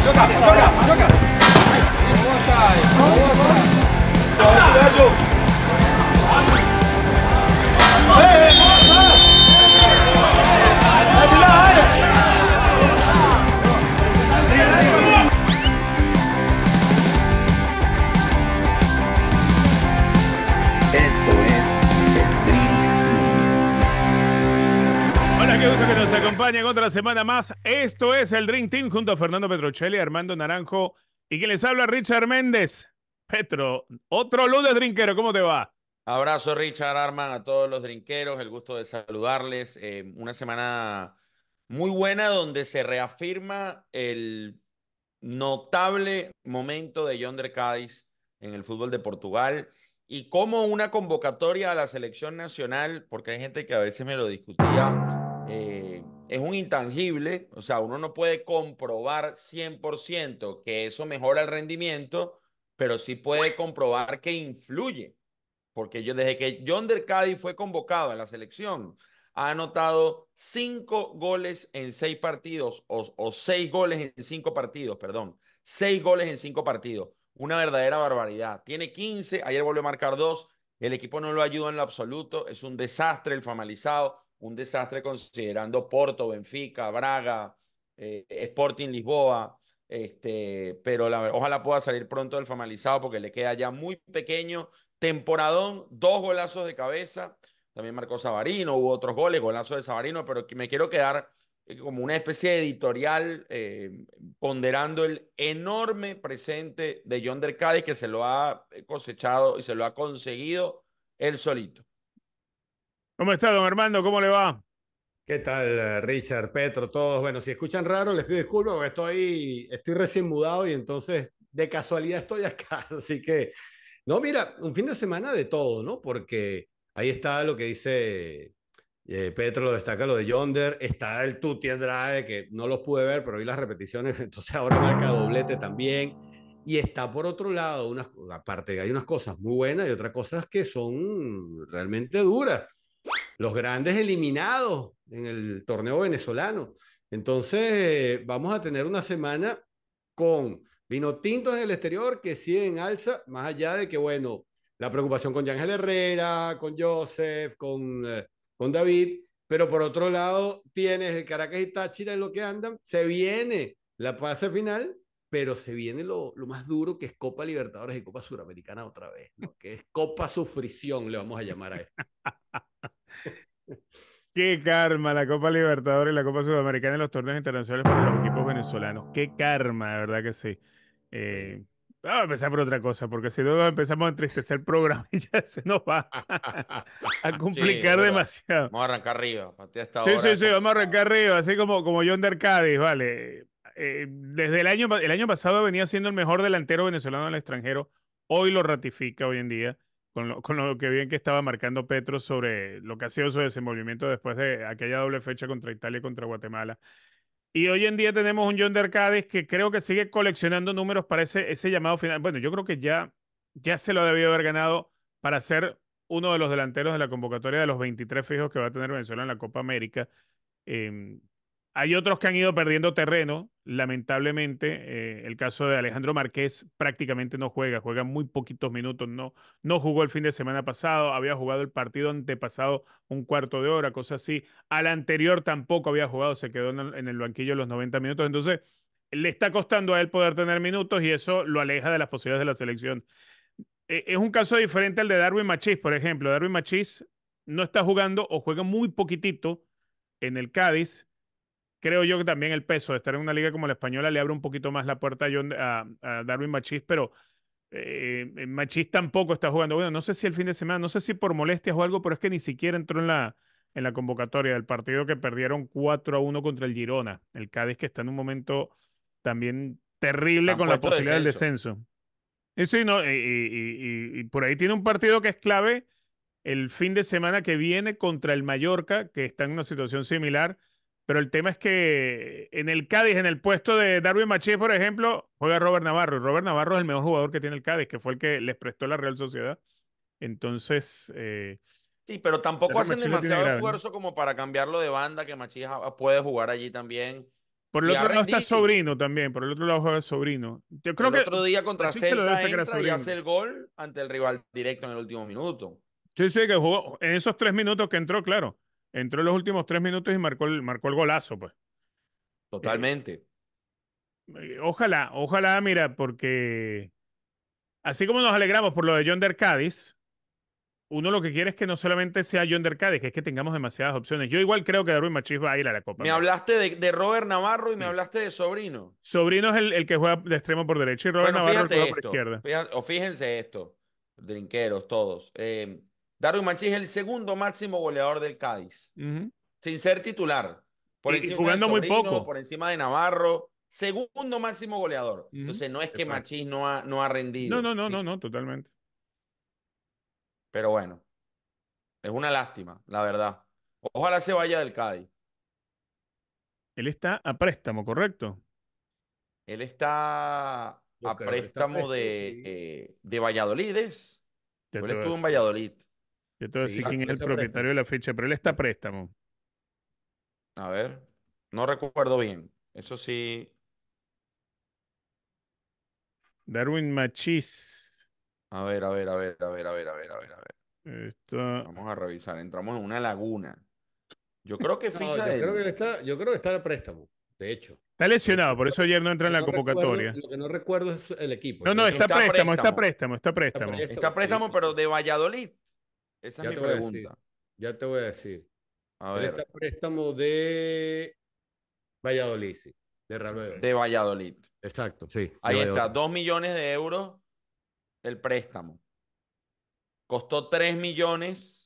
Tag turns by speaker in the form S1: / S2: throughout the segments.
S1: Joga, joga, joga. Boa, Caio. Boa, boa. Boa, Diogo. Então,
S2: acompañan otra semana más. Esto es el Drink Team junto a Fernando Petrocelli, Armando Naranjo y que les habla Richard Méndez. Petro, otro lunes drinkero, ¿cómo te va? Abrazo Richard, Arman, a
S1: todos los drinkeros, el gusto de saludarles. Eh, una semana muy buena donde se reafirma el notable momento de Yonder Cádiz en el fútbol de Portugal y como una convocatoria a la selección nacional, porque hay gente que a veces me lo discutía es un intangible, o sea, uno no puede comprobar 100% que eso mejora el rendimiento, pero sí puede comprobar que influye. Porque yo, desde que John dercadi fue convocado a la selección, ha anotado cinco goles en seis partidos, o, seis goles en cinco partidos, perdón, seis goles en cinco partidos. Una verdadera barbaridad. Tiene 15, ayer volvió a marcar dos, el equipo no lo ayuda en lo absoluto, es un desastre el formalizado un desastre considerando Porto, Benfica, Braga, eh, Sporting Lisboa, este, pero ojalá pueda salir pronto del formalizado porque le queda ya muy pequeño. Temporadón, dos golazos de cabeza, también marcó Savarino hubo otros goles, golazos de Sabarino, pero me quiero quedar eh, como una especie de editorial eh, ponderando el enorme presente de John Cádiz que se lo ha cosechado y se lo ha conseguido él solito.
S3: ¿Cómo está, don Armando? ¿Cómo le va? ¿Qué tal, eh, Richard, Petro, todos? Bueno, si escuchan raro, les pido disculpas, porque estoy, estoy recién mudado y entonces de casualidad estoy acá. Así que, no, mira, un fin de semana de todo, ¿no? Porque ahí está lo que dice eh, Petro, lo destaca lo de Yonder, está el Tuti Andrade, que no los pude ver, pero vi las repeticiones, entonces ahora marca doblete también. Y está por otro lado, unas, que hay unas cosas muy buenas y otras cosas que son realmente duras los grandes eliminados en el torneo venezolano. Entonces, eh, vamos a tener una semana con vino tintos en el exterior que siguen en alza, más allá de que, bueno, la preocupación con Ángel Herrera, con Joseph, con, eh, con David, pero por otro lado tienes el Caracas y Táchira en lo que andan, se viene la fase final, pero se viene lo, más duro que es Copa Libertadores y Copa Suramericana otra vez, que es Copa Sufrición, le vamos a llamar a esto.
S2: Qué karma, la Copa Libertadores y la Copa Sudamericana en los torneos internacionales para los equipos venezolanos. Qué karma, de verdad que sí. Eh, vamos a empezar por otra cosa, porque si no empezamos a entristecer el programa ya se nos va a complicar demasiado.
S1: Vamos a arrancar arriba. sí, sí, sí,
S2: vamos a arrancar arriba, así como, como John de Arcadis, vale. Eh, desde el año, el año pasado venía siendo el mejor delantero venezolano en el extranjero, hoy lo ratifica hoy en día con lo, que bien que estaba marcando Petro sobre lo que ha sido su desenvolvimiento después de aquella doble fecha contra Italia y contra Guatemala. Y hoy en día tenemos un John de Arcades que creo que sigue coleccionando números para ese, llamado final. Bueno, yo creo que ya, ya se lo debió haber ganado para ser uno de los delanteros de la convocatoria de los 23 fijos que va a tener Venezuela en la Copa América. Em, hay otros que han ido perdiendo terreno, lamentablemente. Eh, el caso de Alejandro Márquez prácticamente no juega, juega muy poquitos minutos, no, no jugó el fin de semana pasado, había jugado el partido antepasado un cuarto de hora, cosa así. Al anterior tampoco había jugado, se quedó en el banquillo los 90 minutos. Entonces, le está costando a él poder tener minutos y eso lo aleja de las posibilidades de la selección. E, es un caso diferente al de Darwin Machís, por ejemplo. Darwin Machís no está jugando o juega muy poquitito en el Cádiz creo yo que también el peso de estar en una liga como la española le abre un poquito más la puerta a, Darwin Machís, pero eh, Machís tampoco está jugando. Bueno, no sé si el fin de semana, no sé si por molestias o algo, pero es que ni siquiera entró en la, en la convocatoria del partido que perdieron 4 a 1 contra el Girona. El Cádiz que está en un momento también terrible con la posibilidad del descenso. Eso y por ahí tiene un partido que es clave el fin de semana que viene contra el Mallorca, que está en una situación similar pero el tema es que en el Cádiz, en el puesto de Darwin Machís, por ejemplo, juega Robert Navarro. Y Robert Navarro es el mejor jugador que tiene el Cádiz, que fue el que les prestó la Real Sociedad. Entonces. Eh, sí, pero tampoco hacen demasiado esfuerzo
S1: como para cambiarlo de banda, que Machís puede jugar allí también.
S2: Por el otro lado está Sobrino también, por el otro lado juega Sobrino. Yo
S1: creo el que. otro día contra Celta entra y hace el gol ante el rival directo en el último minuto.
S2: Sí, sí, que jugó en esos tres minutos que entró, claro entró en los últimos tres minutos y marcó el, marcó el golazo, pues.
S1: Totalmente.
S2: Eh, eh, ojalá, ojalá, mira, porque así como nos alegramos por lo de John Cádiz, uno lo que quiere es que no solamente sea John Der Cádiz, que es que tengamos demasiadas opciones. Yo igual creo que Darwin Machis va a ir a la Copa. Me hablaste
S1: de, Robert Navarro y me hablaste de Sobrino.
S2: Sobrino es el, que juega de extremo por derecha y Robert Navarro juega por izquierda.
S1: o fíjense esto, drinqueros todos. Eh, Darwin Machís es el segundo máximo goleador del Cádiz,
S2: sin
S1: ser titular.
S2: Por jugando muy poco. Por
S1: encima de Navarro, segundo máximo goleador. Entonces, no es que Machís no ha, rendido. No,
S2: no, no, no, no, totalmente.
S1: Pero bueno, es una lástima, la verdad. Ojalá se vaya del Cádiz.
S2: Él está a préstamo, ¿correcto?
S1: Él está a préstamo de, eh, de Valladolid. Él estuvo en Valladolid.
S2: Yo te voy decir quién es el propietario de la fecha, pero él está a préstamo.
S1: A ver, no recuerdo bien. Eso sí.
S2: Darwin Machis.
S1: A ver, a ver, a ver, a ver, a ver, a ver, a ver, a
S2: ver. Vamos a revisar. Entramos en una laguna. Yo creo que ficha. yo, Creo
S3: que está, yo creo que está a préstamo,
S1: de hecho.
S2: Está lesionado, por eso ayer no entra en la convocatoria.
S1: lo que no recuerdo es el equipo. No, no, está, préstamo, está
S2: préstamo, está préstamo. Está préstamo, está préstamo
S1: pero de Valladolid. Esa es mi pregunta.
S3: ya te voy a decir. A
S1: préstamo de Valladolid, De Valladolid. Exacto, sí. Ahí está, 2 millones de euros el préstamo. Costó 3 millones.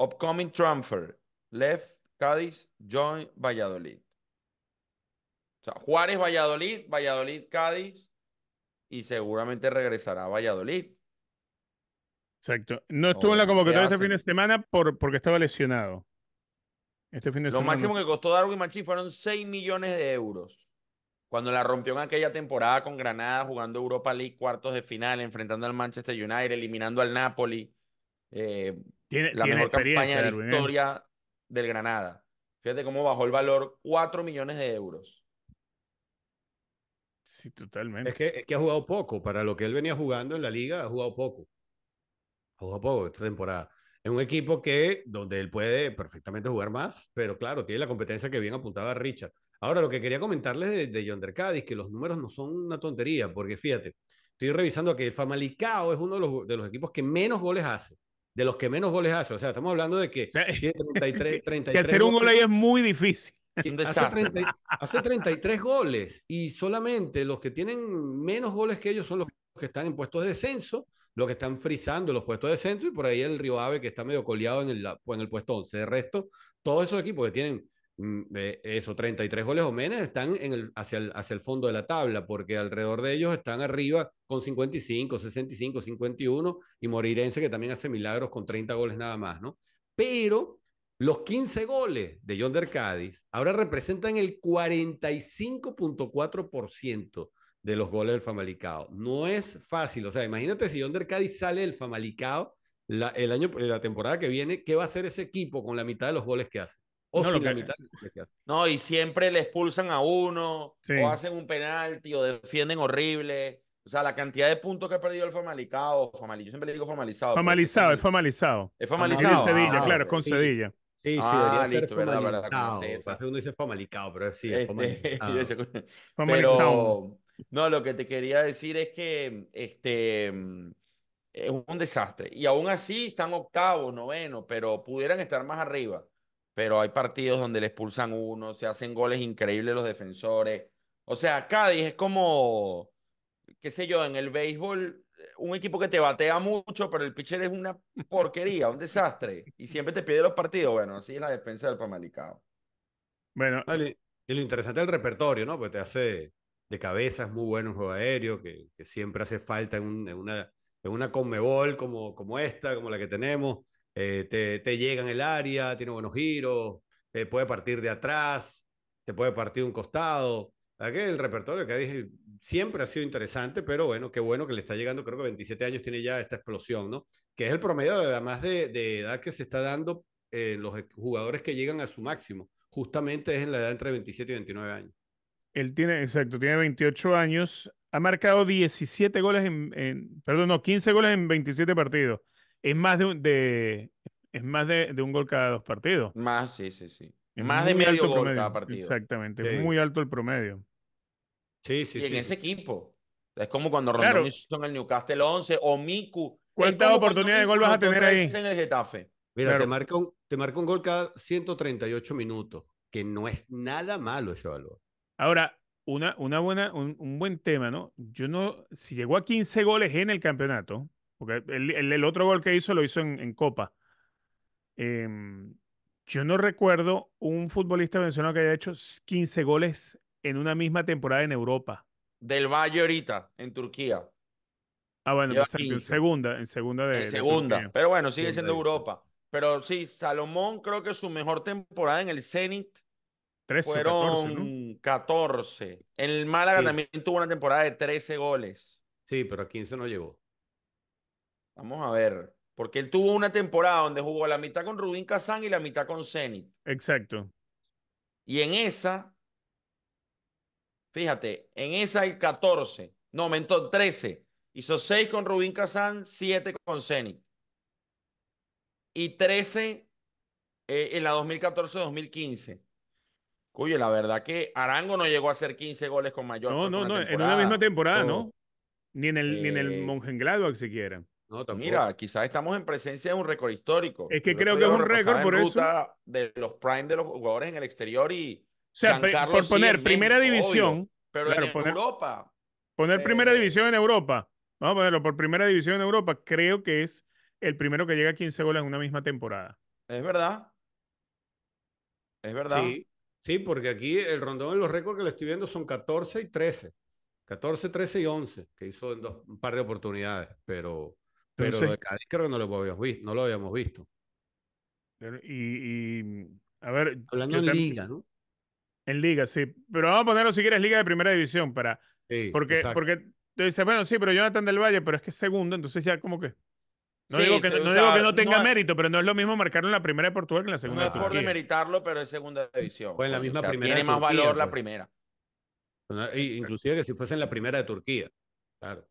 S1: Upcoming transfer. Left, Cádiz, Join, Valladolid. O sea, Juárez, Valladolid, Valladolid, Cádiz. Y seguramente regresará a Valladolid.
S2: Exacto. No estuvo en la convocatoria este fin de semana por, porque estaba lesionado. Este fin de Lo máximo que
S1: costó Darwin Machín fueron 6 millones de euros. Cuando la rompió en aquella temporada con Granada, jugando Europa League, cuartos de final, enfrentando al Manchester United, eliminando al Napoli. Eh, tiene, la tiene mejor campaña de ¿eh? historia del Granada. Fíjate cómo bajó el valor 4 millones de euros.
S3: Sí, totalmente. es que ha jugado poco. Para lo que él venía jugando en la liga, ha jugado poco a poco esta temporada. Es un equipo que, donde él puede perfectamente jugar más, pero claro, tiene la competencia que bien apuntaba Richard. Ahora, lo que quería comentarles de, de Yonder Cádiz, que los números no son una tontería, porque fíjate, estoy revisando que el Famalicao es uno de los, equipos que menos goles hace de los que menos goles hace. O sea, estamos hablando de que tiene 33, 33 que hacer un gol ahí es
S2: muy difícil. Hace, 30,
S3: hace, 33 goles y solamente los que tienen menos goles que ellos son los que están en puestos de descenso lo que están frizando los puestos de centro y por ahí el Río Ave que está medio coleado en el, en el puesto 11. De resto, todos esos equipos que tienen mm, eso, 33 goles o menos, están en el, hacia, el, hacia el fondo de la tabla, porque alrededor de ellos están arriba con 55, 65, 51 y Morirense que también hace milagros con 30 goles nada más, ¿no? Pero los 15 goles de John Cádiz ahora representan el 45.4% de los goles del famalicado. No es fácil, o sea, imagínate si Yonder Cádiz sale del Famalicao la, el año, la temporada que viene, ¿qué va a hacer
S1: ese equipo con la mitad de los goles que hace? O no, sin la mitad de los goles que hace. No, y siempre le expulsan a uno, o hacen un penalti, o defienden horrible. O sea, la cantidad de puntos que ha perdido el Famalicao, yo siempre le digo formalizado. Famalizado, es famalizado. Es con Cedilla, ah, claro,
S2: con sí. Cedilla. Sí, sí, ah, Verdad, verdad,
S3: uno dice famalicao, pero sí, es
S2: este, pero,
S1: no, lo que te quería decir es que este, mm, es un desastre. Y aún así están octavos, noveno, pero pudieran estar más arriba. Pero hay partidos donde le expulsan uno, se hacen goles increíbles los defensores. O sea, Cádiz es como, qué sé yo, en el béisbol, eh, un equipo que te batea mucho, pero el pitcher es una porquería, un desastre. Y siempre te pide los partidos. Bueno, así es la defensa del Famalicao.
S3: Bueno. el Y lo interesante es el repertorio, ¿no? Pues te hace de cabeza, es muy bueno en juego aéreo, que, siempre hace falta en, una, en una conmebol como, como esta, como la que tenemos. Eh, te, llega en el área, tiene buenos giros, te eh, puede partir de atrás, te puede partir de un costado. Aquí el repertorio que dije siempre ha sido interesante, pero bueno, qué bueno que le está llegando, creo que 27 años tiene ya esta explosión, ¿no? Que es el promedio de, además de, de edad que se está dando en eh, los jugadores que llegan a su máximo, justamente es en la edad entre 27 y 29 años.
S2: Él tiene, exacto, tiene 28 años. Ha marcado 17 goles en, perdón, no, 15 goles en 27 partidos. Es más de, un, es más de, un gol cada dos partidos. Más, sí, sí, sí. Es más de medio gol cada partido. Exactamente, es muy alto el promedio.
S1: Sí, sí, y sí. en ese equipo. Es como cuando Rondón el Newcastle 11 o Miku. ¿Cuántas oportunidades de gol vas a tener ahí? En el Getafe. Mira, te, marca un,
S2: te marca un gol cada 138 minutos, que no es nada malo ese valor. Ahora, una, una buena, un, buen tema, ¿no? Yo no, si llegó a 15 goles en el campeonato, porque el, otro gol que hizo lo hizo en, Copa. Em, yo no recuerdo un futbolista venezolano que haya hecho 15 goles en una misma temporada en Europa.
S1: Del Valle ahorita, en Turquía.
S2: Ah, bueno, pues, en segunda, en segunda de. En segunda, pero bueno, sigue siendo Europa.
S1: Pero sí, Salomón creo que su mejor temporada en el Zenit fueron 14, En El Málaga también tuvo una temporada de 13 goles. Sí, pero a 15 no llegó. Vamos a ver. Porque él tuvo una temporada donde jugó la mitad con Rubín Kazán y la mitad con Zenit. Exacto. Y en esa, fíjate, en esa hay 14. No, aumentó 13. Hizo 6 con Rubín Kazán, 7 con Zenit. Y 13 eh, en la 2014-2015. Oye, la verdad que Arango no llegó a hacer 15 goles con mayor. No, no, no, en una misma
S2: temporada, ¿no? Ni en el, ni en el eh, siquiera. No, Mira, quizás estamos en
S1: presencia de un récord histórico.
S2: Es que creo que es un récord por eso.
S1: De los prime de los jugadores en el exterior y. O sea, por poner primera división. pero en Europa.
S2: Poner primera eh, división en Europa. Vamos a ponerlo por primera división en Europa. Creo que es el primero que llega a 15 goles en una misma temporada. Es
S3: verdad. Es verdad. Sí. Sí, porque aquí el rondón en los récords que le estoy viendo son 14 y 13. 14, 13 y 11, que hizo en dos, un par de oportunidades, pero, pero de Cádiz creo que no lo habíamos visto. No lo habíamos visto.
S2: Y, a ver. Hablando en liga, ¿no? En liga, sí. Pero vamos a ponerlo si quieres liga de primera división para. porque, porque te dices, bueno, sí, pero Jonathan del Valle, pero es que es segundo, entonces ya como que. No, digo, que, no, tenga mérito, pero no es lo mismo marcarlo en la primera de Portugal que en la segunda no No es por
S1: demeritarlo, pero es segunda división. Pues la misma primera. Tiene más valor la pues. primera.
S3: Pues inclusive que si fuese en la primera de Turquía. Claro.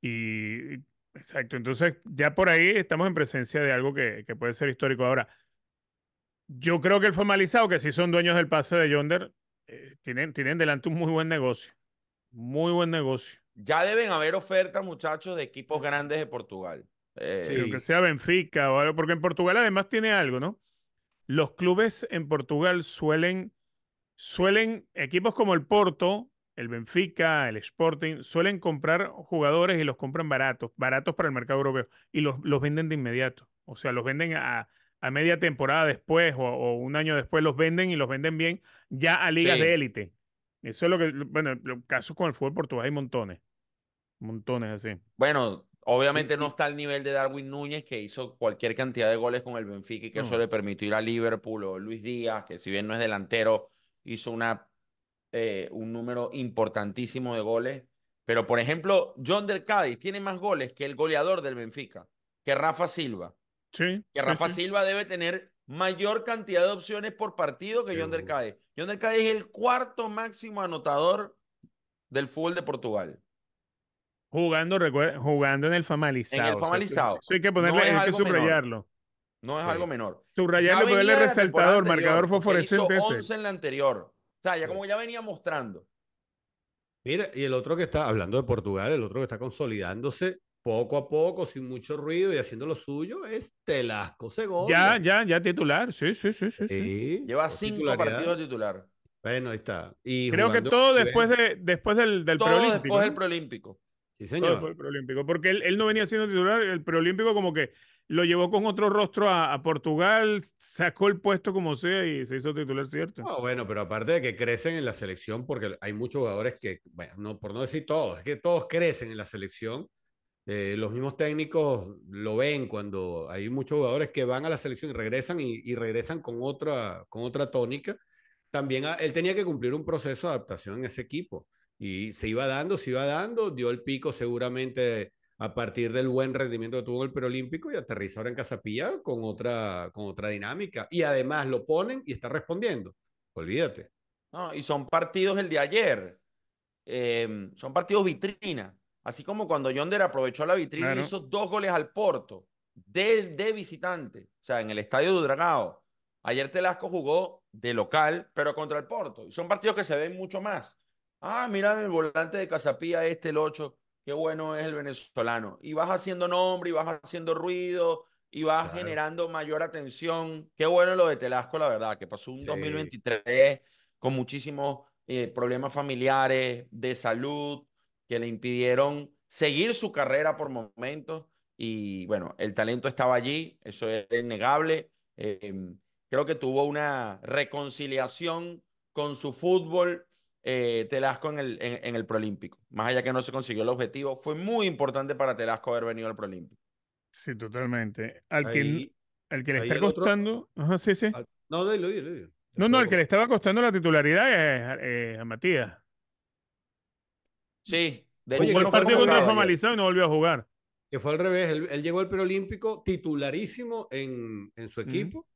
S3: Y
S2: exacto, entonces ya por ahí estamos en presencia de algo que, que puede ser histórico. Ahora, yo creo que el formalizado, que sí son dueños del pase de Yonder, eh, tienen, tienen delante un muy buen negocio. Muy buen negocio.
S1: Ya deben haber ofertas, muchachos, de equipos grandes de Portugal. Eh, que
S2: sea Benfica o algo, porque en Portugal además tiene algo, ¿no? Los clubes en Portugal suelen, suelen, equipos como el Porto, el Benfica, el Sporting, suelen comprar jugadores y los compran baratos, baratos para el mercado europeo, y los, los venden de inmediato. O sea, los venden a, a media temporada después o, un año después, los venden y los venden bien ya a ligas de élite. Eso es lo que, bueno, casos con el fútbol portugués hay montones. Montones así. Bueno,
S1: Obviamente no está al nivel de Darwin Núñez, que hizo cualquier cantidad de goles con el Benfica y que eso mm. le permitió ir a Liverpool o Luis Díaz, que si bien no es delantero, hizo una, eh, un número importantísimo de goles. Pero, por ejemplo, John del Cádiz tiene más goles que el goleador del Benfica, que Rafa Silva.
S2: Sí. Que Rafa
S1: Silva debe tener mayor cantidad de opciones por partido que John del Cádiz. John del Cádiz es el cuarto máximo anotador del fútbol de Portugal.
S2: Jugando, jugando en el formalizado En el famalizado. hay que ponerle, hay que subrayarlo. No es algo menor. Subrayarlo, ponerle resaltador, marcador fosforescente. Hizo 11
S1: en la anterior. O sea, ya como ya venía mostrando.
S3: Mira, y el otro que está, hablando de Portugal, el otro que está consolidándose poco a poco, sin mucho ruido y haciendo lo suyo, es Telasco Segovia.
S2: Ya, ya, ya titular, sí, sí, sí, sí.
S3: Lleva cinco partidos
S2: titular. Bueno, ahí está. Y Creo que todo después, de, después del, del Después del preolímpico. Sí, señor. el Porque él, no venía siendo titular, el preolímpico como que lo llevó con otro rostro a, Portugal, sacó el puesto como sea y se hizo titular, ¿cierto? bueno, pero aparte de que crecen en la selección, porque
S3: hay muchos jugadores que, bueno, no, por no decir todos, es que todos crecen en la selección. Eh, los mismos técnicos lo ven cuando hay muchos jugadores que van a la selección y regresan y, regresan con otra, con otra tónica. También ah, él tenía que cumplir un proceso de adaptación en ese equipo. Y se iba dando, se iba dando, dio el pico seguramente a partir del buen rendimiento que tuvo en el preolímpico y aterrizó ahora en Casapilla con otra, con otra dinámica.
S1: Y además lo ponen y está respondiendo. Olvídate. y son partidos el de ayer. Em, son partidos vitrina. Así como cuando Yonder aprovechó la vitrina y hizo dos goles al Porto de, de visitante, o sea, en el estadio de Dragao. Ayer Telasco jugó de local, pero contra el Porto. Y son partidos que se ven mucho más. Ah, mira el volante de Casapía, este, el 8, qué bueno es el venezolano. Y vas haciendo nombre, y vas haciendo ruido, y vas generando mayor atención. Qué bueno lo de Telasco, la verdad, que pasó un 2023 con muchísimos eh, problemas familiares, de salud, que le impidieron seguir su carrera por momentos. Y bueno, el talento estaba allí, eso es innegable. Em, creo que tuvo una reconciliación con su fútbol eh, Telasco en el, en, Prolímpico. Más allá que no se consiguió el objetivo, fue muy importante para Telasco
S2: haber venido al Prolímpico. Sí, totalmente. Al, que, que le está costando. sí, sí. No, No, el que le estaba costando la titularidad es, a Matías.
S1: Sí.
S3: De el partido formalizado
S2: y no volvió a jugar.
S3: Que fue al revés. Él, llegó al preolímpico titularísimo en, su equipo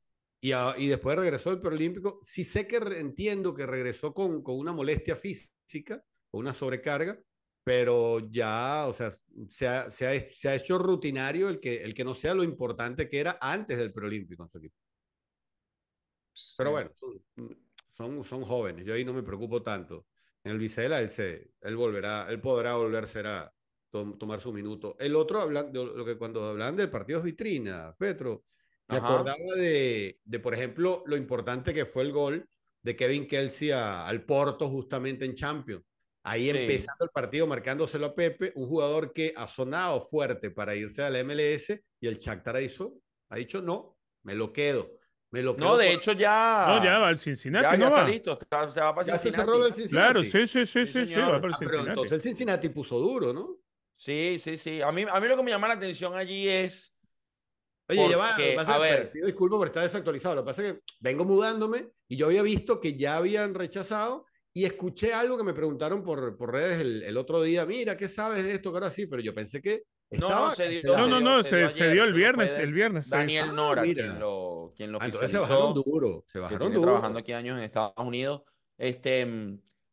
S3: y, y después regresó al Preolímpico. Sí sé que entiendo que regresó con, con una molestia física, con una sobrecarga, pero ya, o sea, se ha, se ha, hecho rutinario el que, el que no sea lo importante que era antes del Preolímpico en su equipo. Pero bueno, son, son, jóvenes, yo ahí no me preocupo tanto. En el Vizela él, se, él volverá, él podrá volver, será tomar su minuto. El otro, lo que cuando hablan de partidos vitrina, Petro,
S2: me acordaba
S3: de, de, por ejemplo, lo importante que fue el gol de Kevin Kelsey al Porto justamente en Champions. Ahí empezando el partido, marcándoselo a Pepe, un jugador que ha sonado fuerte para irse al MLS y el Shakhtar hizo, ha dicho, no, me lo quedo. Me lo quedo no, de hecho
S1: ya... No, ya va al Cincinnati. se va para Cincinnati. Claro, sí,
S3: sí, sí, sí, ah, entonces el Cincinnati puso duro, ¿no?
S1: Sí, sí, sí. A mí, a mí lo que me llama la atención allí es Oye, va, a, ver. Pues, pido disculpas por estar desactualizado.
S3: Lo que pasa es que vengo mudándome y yo había visto que ya habían rechazado y escuché algo que me preguntaron por, por redes el, otro día. Mira, ¿qué sabes de esto? Que ahora sí, pero yo pensé que. no,
S2: no, se dio, no, se, dio, el viernes, el viernes. Daniel Nora, mira.
S3: quien
S1: lo, quien ah, Entonces se bajaron
S3: duro, se
S1: bajaron duro. trabajando aquí años en Estados Unidos. Este,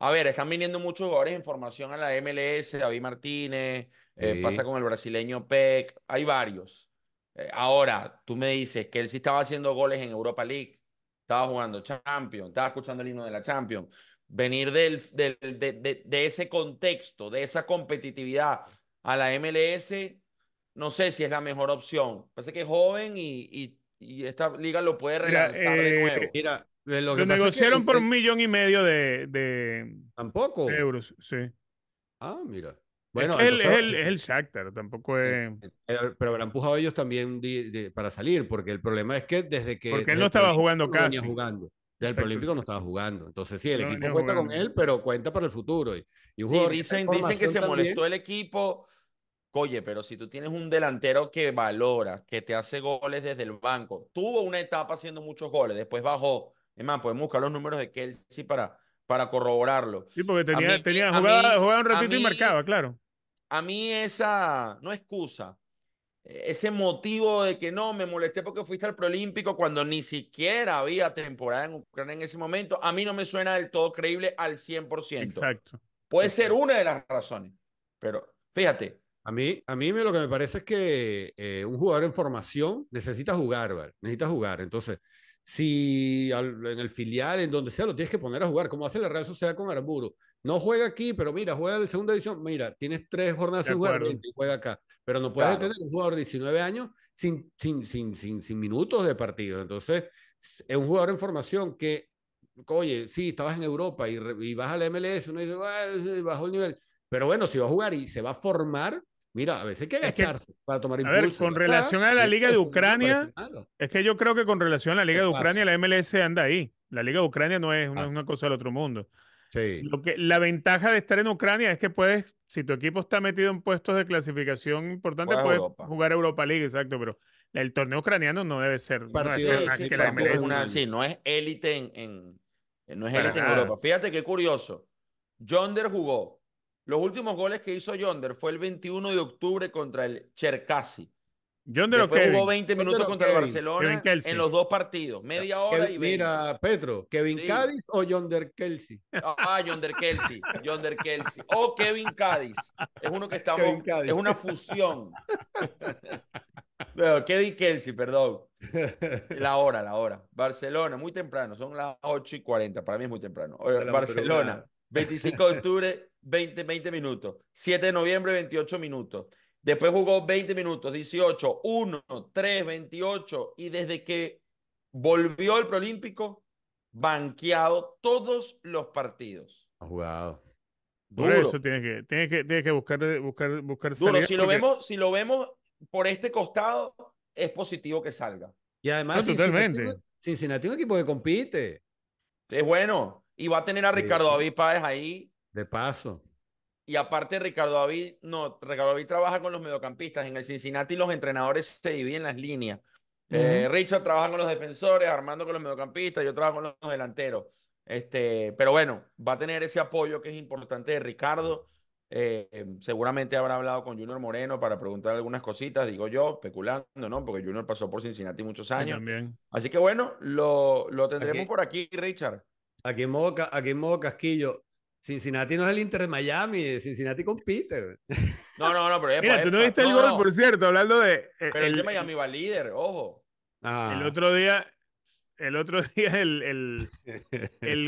S1: a ver, están viniendo muchos jugadores en formación a la MLS, David Martínez, eh, pasa con el brasileño Peck, hay varios. Eh, ahora, tú me dices que él sí estaba haciendo goles en Europa League, estaba jugando Champions, estaba escuchando el himno de la Champions. Venir del, de, ese contexto, de esa competitividad a la MLS, no sé si es la mejor opción. Parece que es joven y, esta liga lo puede regresar de eh, nuevo. Mira, lo, negociaron por un
S2: millón y medio de, de... euros. Sí. Ah, mira. Bueno, es, él, es, el, eh, es tampoco
S3: eh, es... Pero han empujado ellos también para salir, porque el problema es que desde que... Porque él no estaba jugando casi. jugando. el Prolímpico no estaba jugando. Entonces sí, el equipo cuenta con él, pero cuenta para el futuro. Y, y dicen, que se molestó
S1: el equipo. Oye, pero si tú tienes un delantero que valora, que te hace goles desde el banco, tuvo una etapa haciendo muchos goles, después bajó. Es más, podemos buscar los números de Kelsey para, para corroborarlo.
S2: Sí, porque tenía, tenía eh, jugaba, un ratito y marcaba, claro.
S1: A mí esa, no excusa, e, ese motivo de que no, me molesté porque fuiste al proolímpico cuando ni siquiera había temporada en Ucrania en ese momento, a mí no me suena del todo creíble al 100%. Exacto. Puede ser una de las razones, pero fíjate. A mí, a mí lo que me
S3: parece es que eh, un jugador en formación necesita jugar, ¿vale? necesita jugar. Entonces, si en el filial, en donde sea, lo tienes que poner a jugar, como hace la Real Sociedad con Arburu. No juega aquí, pero mira, juega en la segunda división. Mira, tienes tres jornadas de jugar y juega acá. Pero no puedes tener un jugador de 19 años sin, sin, sin, sin, sin minutos de partido. Entonces, es un jugador en formación que, oye, sí, estabas en Europa y, y vas a MLS, uno dice, bajó el nivel. Pero bueno, si va a jugar y se va a formar, Mira, a veces hay que agacharse
S2: para tomar impulso. A ver, con relación a la Liga de Ucrania, es que yo creo que con relación a la Liga de Ucrania, la MLS anda ahí. La Liga de Ucrania no es, una cosa del otro mundo. Lo que, la ventaja de estar en Ucrania es que puedes, si tu equipo está metido en puestos de clasificación importante, puedes jugar Europa League, exacto, pero el torneo ucraniano no debe ser, no MLS.
S1: no es élite en, Europa. Fíjate qué curioso. Yonder jugó los últimos goles que hizo Yonder fue el 21 de octubre contra el Cherkasy. Yonder Después hubo 20 minutos contra el Barcelona en los dos partidos, media hora y 20. Mira,
S3: Petro, ¿Kevin Cadiz Cádiz o Yonder Kelsey?
S1: Ah, Yonder Kelsey, Yonder Kelsey. O Kevin Cádiz. Es uno que estamos, es una fusión. Kevin Kelsey, perdón. La hora, la hora. Barcelona, muy temprano, son las 8 y 40, para mí es muy temprano. Barcelona, 25 de octubre, 20, 20 minutos. 7 de noviembre, 28 minutos. Después jugó 20 minutos, 18, 1, 3, 28. Y desde que volvió al Prolímpico, banqueado todos los partidos.
S3: Ha jugado.
S2: Por eso tiene que, buscar, buscar, buscar si lo, vemos,
S1: si lo vemos por este costado, es positivo que salga.
S2: Y además, Cincinnati,
S3: Cincinnati es un equipo que compite. Es bueno.
S1: Y va a tener a Ricardo David Páez ahí.
S3: De paso.
S1: Y aparte, Ricardo David, no, Ricardo David trabaja con los mediocampistas. En el Cincinnati los entrenadores se dividen las líneas. Eh, Richard trabaja con los defensores, Armando con los mediocampistas, yo trabajo con los delanteros. Este, pero bueno, va a tener ese apoyo que es importante de Ricardo. Eh, eh, seguramente habrá hablado con Junior Moreno para preguntar algunas cositas, digo yo, especulando, ¿no? Porque Junior pasó por Cincinnati muchos años. Así que bueno, lo, lo tendremos por aquí, Richard. Aquí en modo, casquillo. Cincinnati
S3: no es el Inter de Miami, Cincinnati con Peter.
S1: No, no, no, pero Mira, tú no viste el gol, por
S2: cierto, hablando de. Eh, pero el, de Miami
S1: va líder, ojo.
S2: Ah. El otro día, el otro día, el,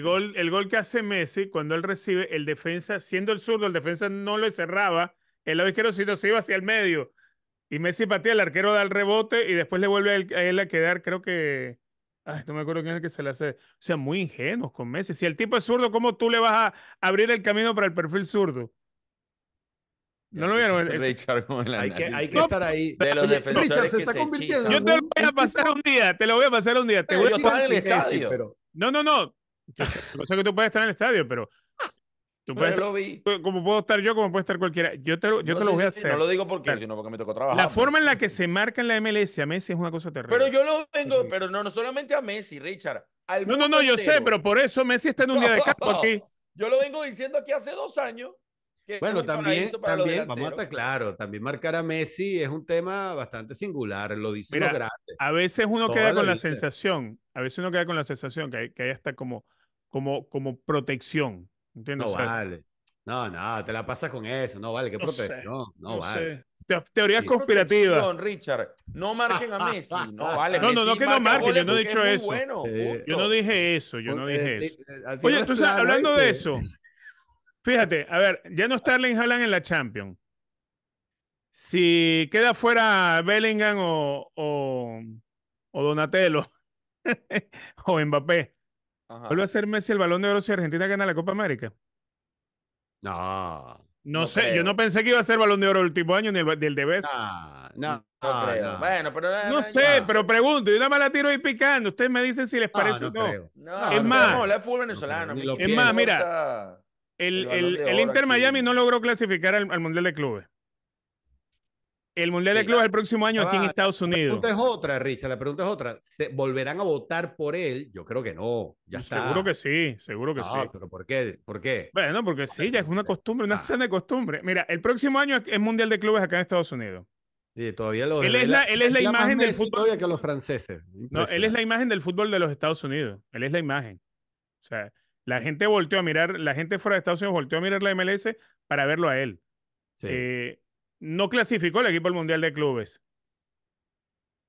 S2: gol, el gol que hace Messi, cuando él recibe, el defensa, siendo el zurdo, el defensa no lo cerraba, el lado izquierdo se iba hacia el medio. Y Messi patea el arquero da el rebote y después le vuelve a él a quedar, creo que Ay, no me acuerdo que es el que se le hace. O sea, muy ingenuos con Messi. Si el tipo es zurdo, ¿cómo tú le vas a abrir el camino para el perfil zurdo? No lo vieron. Richard, hay que, hay que estar ahí. De los defensores Richard, se está convirtiendo. Yo te lo voy a pasar un día. Te lo voy a pasar un día. Te voy a pasar en el estadio. No, no, no. Yo sé, sé que tú puedes estar en el estadio, pero como puedo estar yo, como puede estar cualquiera. Yo te, yo te lo voy a hacer. No lo digo porque, me trabajar. La forma en la que se marca en la MLS a Messi es una cosa terrible. Pero
S1: yo lo vengo, pero no, no solamente a Messi, Richard. no, no, no, yo sé, pero
S2: por eso Messi está en un día de campo aquí.
S1: Yo lo vengo diciendo aquí hace dos años. bueno, también, también vamos a estar
S3: claros, también marcar a Messi es un tema bastante singular, lo dice Mira, grande. A
S2: veces uno queda con la, sensación, a veces uno queda con la sensación que hay, que hasta como, como, como protección no vale.
S3: No, no, te la pasas con eso. No vale, qué protección. No, vale.
S2: Teorías
S1: conspirativas. Richard, no marquen a Messi. No, vale. No, no, no que no marquen. Yo no he dicho eso. Eh, yo no
S2: dije eso. Yo no pues, dije eh, eso. Eh, Oye, tú hablando de eso, fíjate, a ver, ya no está Erling Haaland en la Champions. Si queda fuera Bellingham o, o, o Donatello o Mbappé, Ajá. ¿Vuelve a ser Messi el balón de oro si Argentina gana la Copa América? No. No, sé, yo no pensé que iba a ser balón de oro el último año ni el del de vez. No, no, creo.
S1: Bueno, pero no,
S2: sé, pero pregunto, y una mala tiro ahí picando. Ustedes me dicen si les parece o no. es más, no,
S1: es más, mira, el, Inter Miami
S2: no logró clasificar al Mundial de Clubes. El Mundial de Clubes el próximo año aquí en ah, Estados Unidos. La pregunta es otra, Richard, la pregunta es otra. ¿Se ¿Volverán a votar por
S3: él? Yo creo que no. Ya seguro que sí, seguro que sí. pero ¿por qué? ¿Por qué?
S2: Bueno, porque sí, ya es una costumbre, una ah. de costumbre. Mira, el próximo año es Mundial de Clubes acá en Estados Unidos.
S3: Sí, todavía lo él es la, él es la imagen del fútbol. que los franceses. No, él es
S2: la imagen del fútbol de los Estados Unidos. Él es la imagen. O sea, la gente volteó a mirar, la gente fuera de Estados Unidos volteó a mirar la MLS para verlo a él. Sí. Eh, no clasificó el equipo al Mundial de Clubes.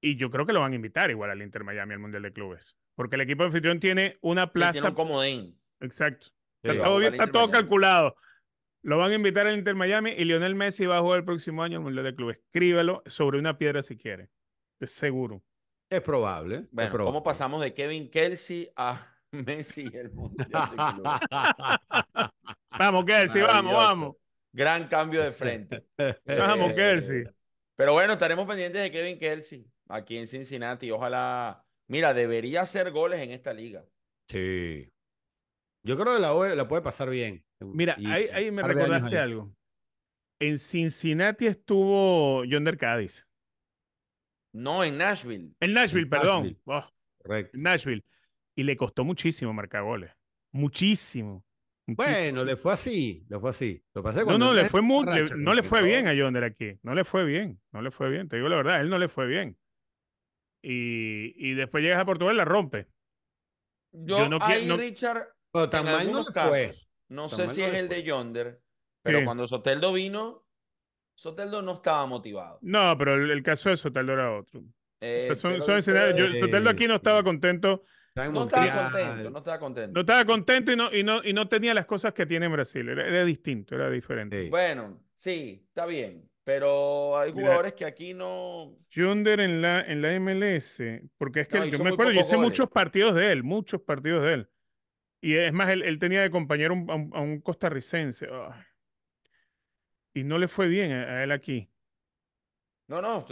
S2: Y yo creo que lo van a invitar igual al Inter Miami al Mundial de Clubes. Porque el equipo anfitrión tiene una plaza. tiene Exacto. está, todo, calculado. Lo van a invitar al Inter Miami y Lionel Messi va a jugar el próximo año al Mundial de Clubes. Escríbelo sobre una piedra si quiere. Es seguro. Es probable. ¿cómo
S1: pasamos de Kevin Kelsey a Messi y el Mundial de Clubes? vamos, Kelsey, vamos, vamos. Gran cambio de frente.
S2: Vamos, eh, Kelsey.
S1: Pero bueno, estaremos pendientes de Kevin Kelsey aquí en Cincinnati. Ojalá, mira, debería hacer goles en esta liga.
S2: Sí. Yo creo que la, la puede pasar bien. Mira, ahí, me recordaste algo. En Cincinnati estuvo Yonder Der Cádiz.
S1: No, en Nashville. En Nashville, perdón.
S2: Oh, en Nashville. Y le costó muchísimo marcar goles. Muchísimo. Bueno, le fue así, le fue así. no, no, le fue muy, no le fue bien a Yonder aquí. No le fue bien, no le fue bien. Te digo la verdad, él no le fue bien. Y, después llegas a Portugal y la rompe. Yo, no quiero. Richard. Pero no fue. No sé si es el
S1: de Yonder, pero cuando Soteldo vino, Soteldo no estaba motivado.
S2: No, pero el, caso de Soteldo era otro.
S1: Eh, Soteldo aquí
S2: no estaba contento no estaba contento, no
S1: estaba contento. No
S2: estaba contento y no, y no, tenía las cosas que tiene Brasil. Era, distinto, era diferente. Bueno,
S1: sí, está bien. Pero hay jugadores que aquí no.
S2: Junder en la, en la MLS, porque es que yo me acuerdo, yo hice muchos partidos de él, muchos partidos de él. Y es más, él, tenía de compañero a un, costarricense. Y no le fue bien a él aquí. No,
S1: no,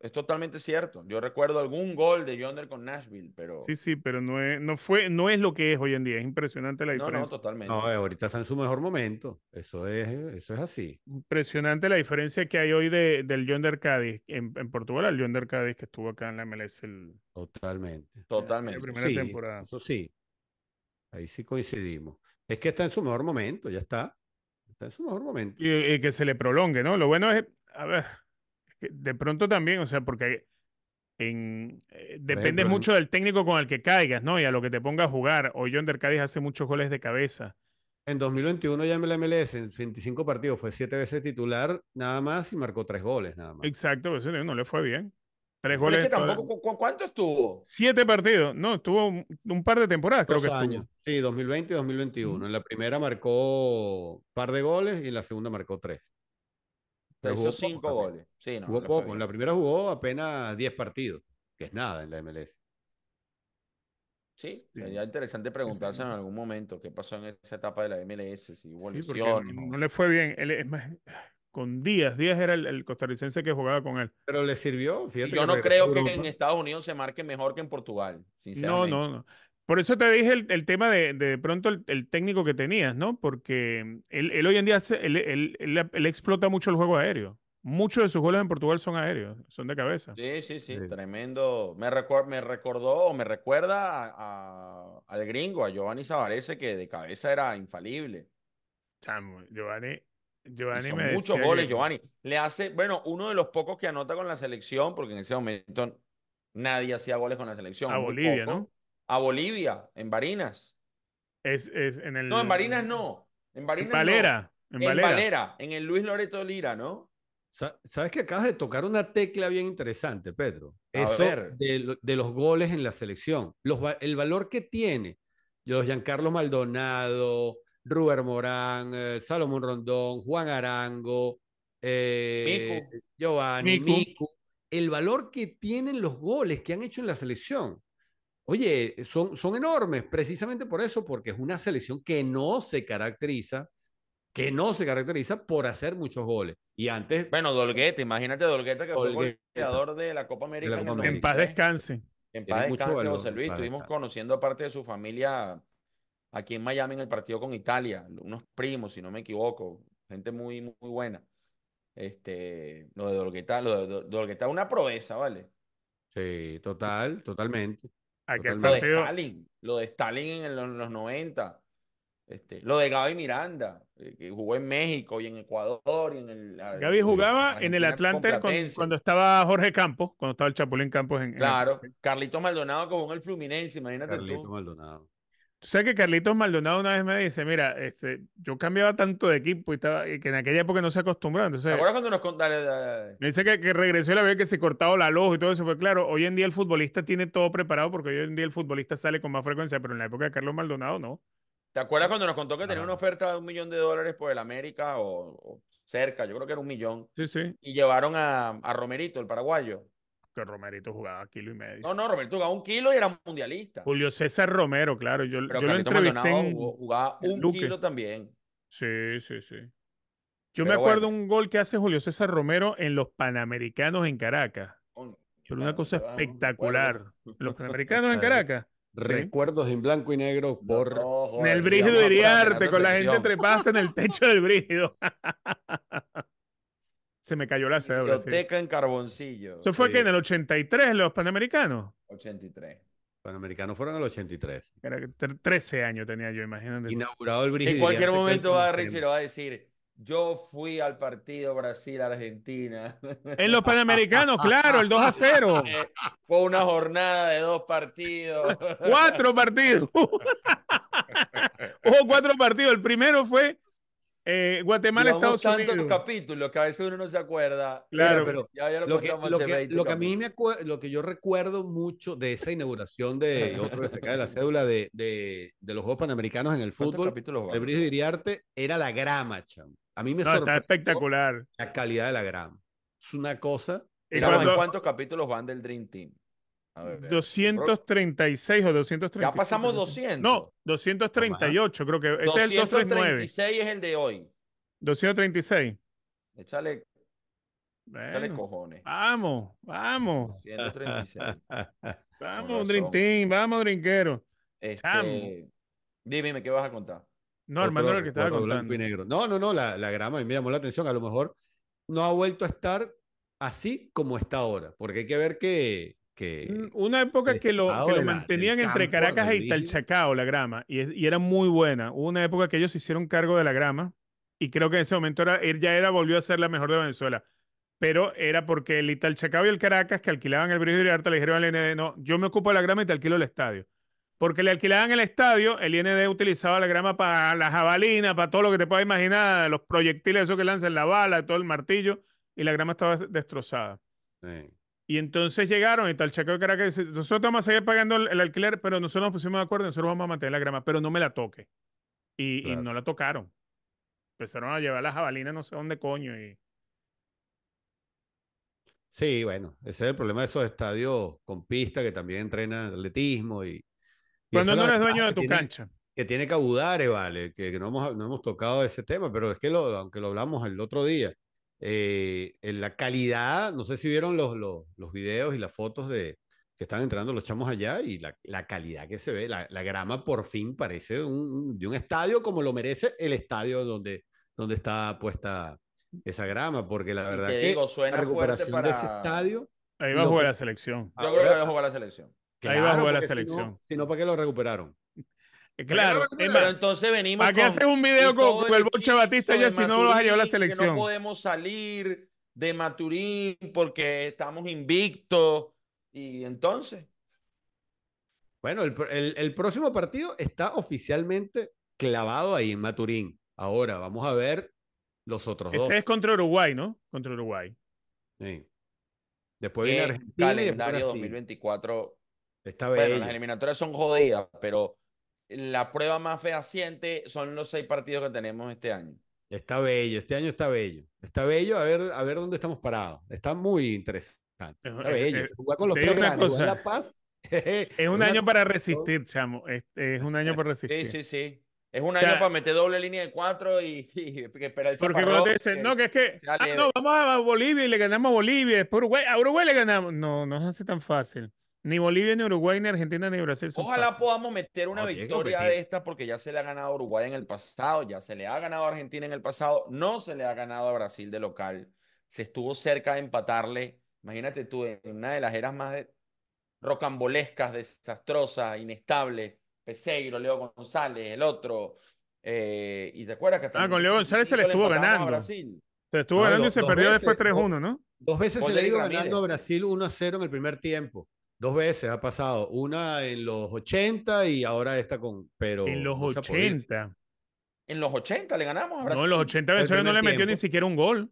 S1: es totalmente cierto. Yo recuerdo algún gol de Yonder con Nashville, pero. Sí,
S2: sí, pero no es, no fue, no es lo que es hoy en día. Es impresionante la diferencia. No, no, totalmente. No, eh, ahorita está en su mejor momento.
S3: Eso es, eso es así.
S2: Impresionante la diferencia que hay hoy de, del Yonder Cádiz en, Portugal al Yonder Cádiz que estuvo acá en la MLS. El,
S3: totalmente. Totalmente. La primera temporada. Eso sí. Ahí sí coincidimos. Es que está en su mejor momento, ya está. Está en su mejor momento.
S2: Y, y que se le prolongue, ¿no? Lo bueno es, a ver de pronto también, o sea, porque en, eh, depende mucho del técnico con el que caigas, ¿no? Y a lo que te ponga a jugar. hoy John Dercadis Cádiz hace muchos goles de cabeza. En 2021 ya en la
S3: MLS, en 25 partidos, fue siete veces titular nada más y marcó tres goles nada más. Exacto,
S2: no le fue bien. Tres goles. Es
S1: ¿Cuánto estuvo?
S2: Siete partidos. No, estuvo un, par de temporadas, creo que años. Sí, 2020 y 2021. En la primera marcó
S3: un par de goles y en la segunda marcó tres.
S2: Tres o cinco goles
S3: jugó poco. En la
S1: primera jugó apenas 10 partidos, que es nada en la MLS. Sí, sería interesante preguntarse en algún momento qué pasó en esa etapa de la MLS, si hubo sí, no,
S2: le fue bien. Él, es más, con Díaz, Díaz era el, costarricense que jugaba con él. Pero le sirvió. Fíjate yo no creo que en
S1: Estados Unidos se marque mejor que en Portugal, No, no, no.
S2: Por eso te dije el, tema de, pronto el, técnico que tenías, ¿no? Porque mm, él, hoy en día él, explota mucho el juego aéreo. Muchos de sus goles en Portugal son aéreos, son de cabeza.
S1: Sí, sí, sí, tremendo. Me, me recordó, me recuerda a, al gringo, a Giovanni Savarese, que de cabeza era infalible. Giovanni,
S2: Giovanni Muchos goles, Giovanni.
S1: Le hace, bueno, uno de los pocos que anota con la selección, porque en ese momento nadie hacía goles con la selección. A Bolivia, ¿no? A Bolivia, en Barinas. Es, es en el... No, en Barinas no. En Barinas. Valera. En, Valera. en Valera. En el Luis Loreto Lira, ¿no? Sabes que acabas de tocar una
S3: tecla bien interesante, Pedro. Eso de, los goles en la selección. el valor que tiene los Giancarlo Maldonado, Ruber Morán, eh, Salomón Rondón, Juan Arango, eh, Giovanni, El valor que tienen los goles que han hecho en la selección. Oye, son, son enormes, precisamente por eso, porque es una selección que no se caracteriza que no se caracteriza por hacer muchos goles. Y antes.
S1: Bueno, Dolgueta, imagínate Dolgueta que fue goleador de la Copa América. De la Copa En paz
S2: descanse. En paz descanse, José Luis. Estuvimos
S1: conociendo a parte de su familia aquí en Miami en el partido con Italia. Unos primos, si no me equivoco. Gente muy, muy buena. Este, lo de Dolgueta, lo de Dolgueta, una proeza, ¿vale? Sí, total, totalmente. Lo de Stalin, lo de Stalin en los, en los 90 este, lo de Gaby Miranda, eh, que jugó en México y en Ecuador y en el... Ah, Gaby jugaba en, el Atlante
S2: cuando, estaba Jorge Campos, cuando estaba el Chapulín Campos en... Claro,
S1: Carlitos Maldonado con el Fluminense, imagínate
S2: Carlitos Maldonado. Tú sabes que Carlitos Maldonado una vez me dice, mira, este, yo cambiaba tanto de equipo y estaba, que en aquella época no se acostumbraba. Entonces, cuando nos Me dice que, que, regresó y la vez que se cortaba la luz y todo eso. Pues claro, hoy en día el futbolista tiene todo preparado porque hoy en día el futbolista sale con más frecuencia, pero en la época de Carlos Maldonado no.
S1: ¿Te acuerdas cuando nos contó que tenía una oferta de un millón de dólares por el América o, cerca? Yo creo que era un millón.
S2: Sí, sí. Y llevaron a, Romerito,
S1: el paraguayo. Que Romerito jugaba kilo y medio. No, no, Romerito jugaba un kilo y era mundialista.
S2: Julio César Romero, claro. Yo, yo lo entrevisté jugaba un kilo también. Sí, sí, sí. Yo me acuerdo un gol que hace Julio César Romero en los Panamericanos en Caracas. una cosa espectacular. Los Panamericanos en Caracas.
S3: Recuerdos en blanco y negro por. en el brígido Iriarte, con la gente
S1: trepaste en el techo
S2: del brígido. Se me cayó la cebra. Biblioteca
S1: en Carboncillo. ¿Eso fue que en
S2: el 83 los panamericanos?
S1: 83.
S2: Panamericanos fueron el 83. 13 años tenía yo, imagínate. Inaugurado el brígido. En cualquier momento va va
S1: a decir yo fui al partido Brasil-Argentina. En los Panamericanos, claro, el 2 a 0. Eh, fue una jornada de dos partidos. Cuatro
S2: partidos. Hubo cuatro partidos. El primero fue eh, Guatemala, está Estados tantos Unidos.
S1: capítulos que a veces uno no se acuerda. Claro, pero, lo, que, a mí
S3: me lo que yo recuerdo mucho de esa inauguración de otro de de la cédula de, de, los Juegos Panamericanos en el fútbol, de Brice era la grama,
S1: chamo.
S2: A mí me no, está espectacular. la calidad de la grama.
S3: Es una cosa.
S2: cuántos
S1: capítulos van del Dream Team? 236
S2: eh, o 236. Ya pasamos 200. No, 238, creo que. Este es el 236
S1: es el de hoy.
S2: 236.
S1: Échale. échale cojones.
S2: Vamos, vamos. 236.
S1: vamos, drink
S2: Team, vamos, drinquero.
S1: Este, dime, ¿qué vas a contar? No, hermano, lo que estaba contando. negro. No,
S3: no, no, la, la grama me llamó la atención. A lo mejor no ha vuelto a estar así como está ahora, porque hay que ver que Mm,
S2: una época que lo, mantenían entre Caracas e Italchacao, la grama, y, era muy buena. hubo Una época que ellos se hicieron cargo de la grama, y creo que en ese momento era, él ya era, volvió a ser la mejor de Venezuela. Pero era porque el Italchacao y el Caracas, que alquilaban el Brillo de Arta, le dijeron al ND, no, yo me ocupo de la grama y te alquilo el estadio. Porque le alquilaban el estadio, el IND utilizaba la grama para las jabalina, para todo lo que te puedas imaginar, los proyectiles, eso que lanzan la bala, todo el martillo, y la grama estaba destrozada. Sí. Y entonces llegaron y tal Chaco que era que nosotros vamos a seguir pagando el, alquiler, pero nosotros nos pusimos de acuerdo, nosotros vamos a mantener la grama, pero no me la toque. Y, no la tocaron. Empezaron a llevar las jabalinas no sé dónde coño. Y... Sí,
S3: bueno, ese es el problema de esos estadios con pista que también entrenan atletismo y... Cuando no eres dueño de tu cancha. Que tiene que eh, vale, que, que no, hemos, no hemos tocado ese tema, pero es que lo, aunque lo hablamos el otro día, eh, en la calidad, no sé si vieron los, los, los, videos y las fotos de que están entrando los chamos allá y la, calidad que se ve, la, grama por fin parece de un, estadio como lo merece el estadio donde, donde está puesta esa grama, porque la verdad que suena la recuperación de ese estadio... Ahí va a jugar la selección. Yo creo
S1: la selección. Ahí va a jugar la selección. Si no, ¿para qué lo
S3: recuperaron? Claro, pero,
S1: entonces venimos. ¿Para qué haces un video con, el
S3: Bocha Batista ya si no lo vas a llevar la selección? no
S1: podemos salir de Maturín porque estamos invictos. Y entonces.
S3: Bueno, el, próximo partido está oficialmente clavado ahí en Maturín. Ahora vamos a ver los otros Ese dos. Ese es
S2: contra Uruguay, ¿no? Contra Uruguay.
S3: Sí. Después viene Argentina. Calendario y después
S1: 2024.
S3: Está bueno, las
S1: eliminatorias son jodidas, pero la prueba más fehaciente son los seis partidos que tenemos este año.
S3: Está bello, este año está bello. Está bello a ver, a ver dónde estamos parados. Está muy interesante.
S2: con los tres La
S1: Paz. es un año para resistir,
S2: chamo. Es, es un año para resistir. Sí, sí, sí. Es un año para
S1: meter doble línea de cuatro y, esperar el Porque no, que es que ah, no,
S2: vamos a Bolivia y le ganamos a Bolivia, Uruguay, a Uruguay le ganamos. No, no es así tan fácil. Ni Bolivia, ni Uruguay, ni Argentina, ni Brasil. Ojalá
S1: podamos meter una victoria de esta porque ya se le ha ganado a Uruguay en el pasado, ya se le ha ganado a Argentina en el pasado, no se le ha ganado a Brasil de local. Se estuvo cerca de empatarle. Imagínate tú, en una de las eras más rocambolescas, desastrosas, inestables. Peseiro, Leo González, el otro. Eh, y te acuerdas que Ah, con Leo González se le estuvo ganando. A Brasil.
S2: Se estuvo ganando y se perdió después 3-1, ¿no? Dos veces se le ha ido ganando a
S3: Brasil 1-0 en el primer tiempo. Dos veces ha pasado. Una en los 80 y ahora esta con. Pero en los 80.
S1: En los 80 le ganamos a Brasil. No, en los 80
S2: Venezuela no le metió ni siquiera un gol.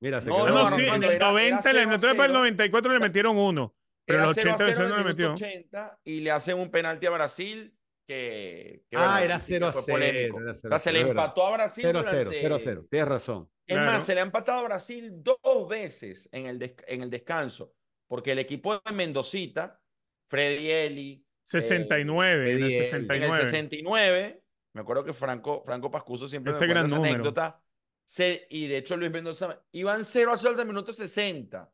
S2: Mira, se no, no, no, sí, en el 90, en el 94 le metieron uno. Pero en los 80 Venezuela no le metió.
S1: 80 y le hacen un penalti a Brasil que. que ah, era 0 a 0. Era 0 se le empató a Brasil. 0 a 0, 0 a 0. Tienes razón. Es más, se le ha empatado a Brasil dos veces en el, en el descanso porque el equipo de Mendocita, Freddy Eli.
S2: 69, eh, en el 69. En el
S1: 69, me acuerdo que Franco, Franco Pascuso siempre Ese me una esa anécdota. y de hecho Luis Mendoza, iban 0 a 0 al minuto 60.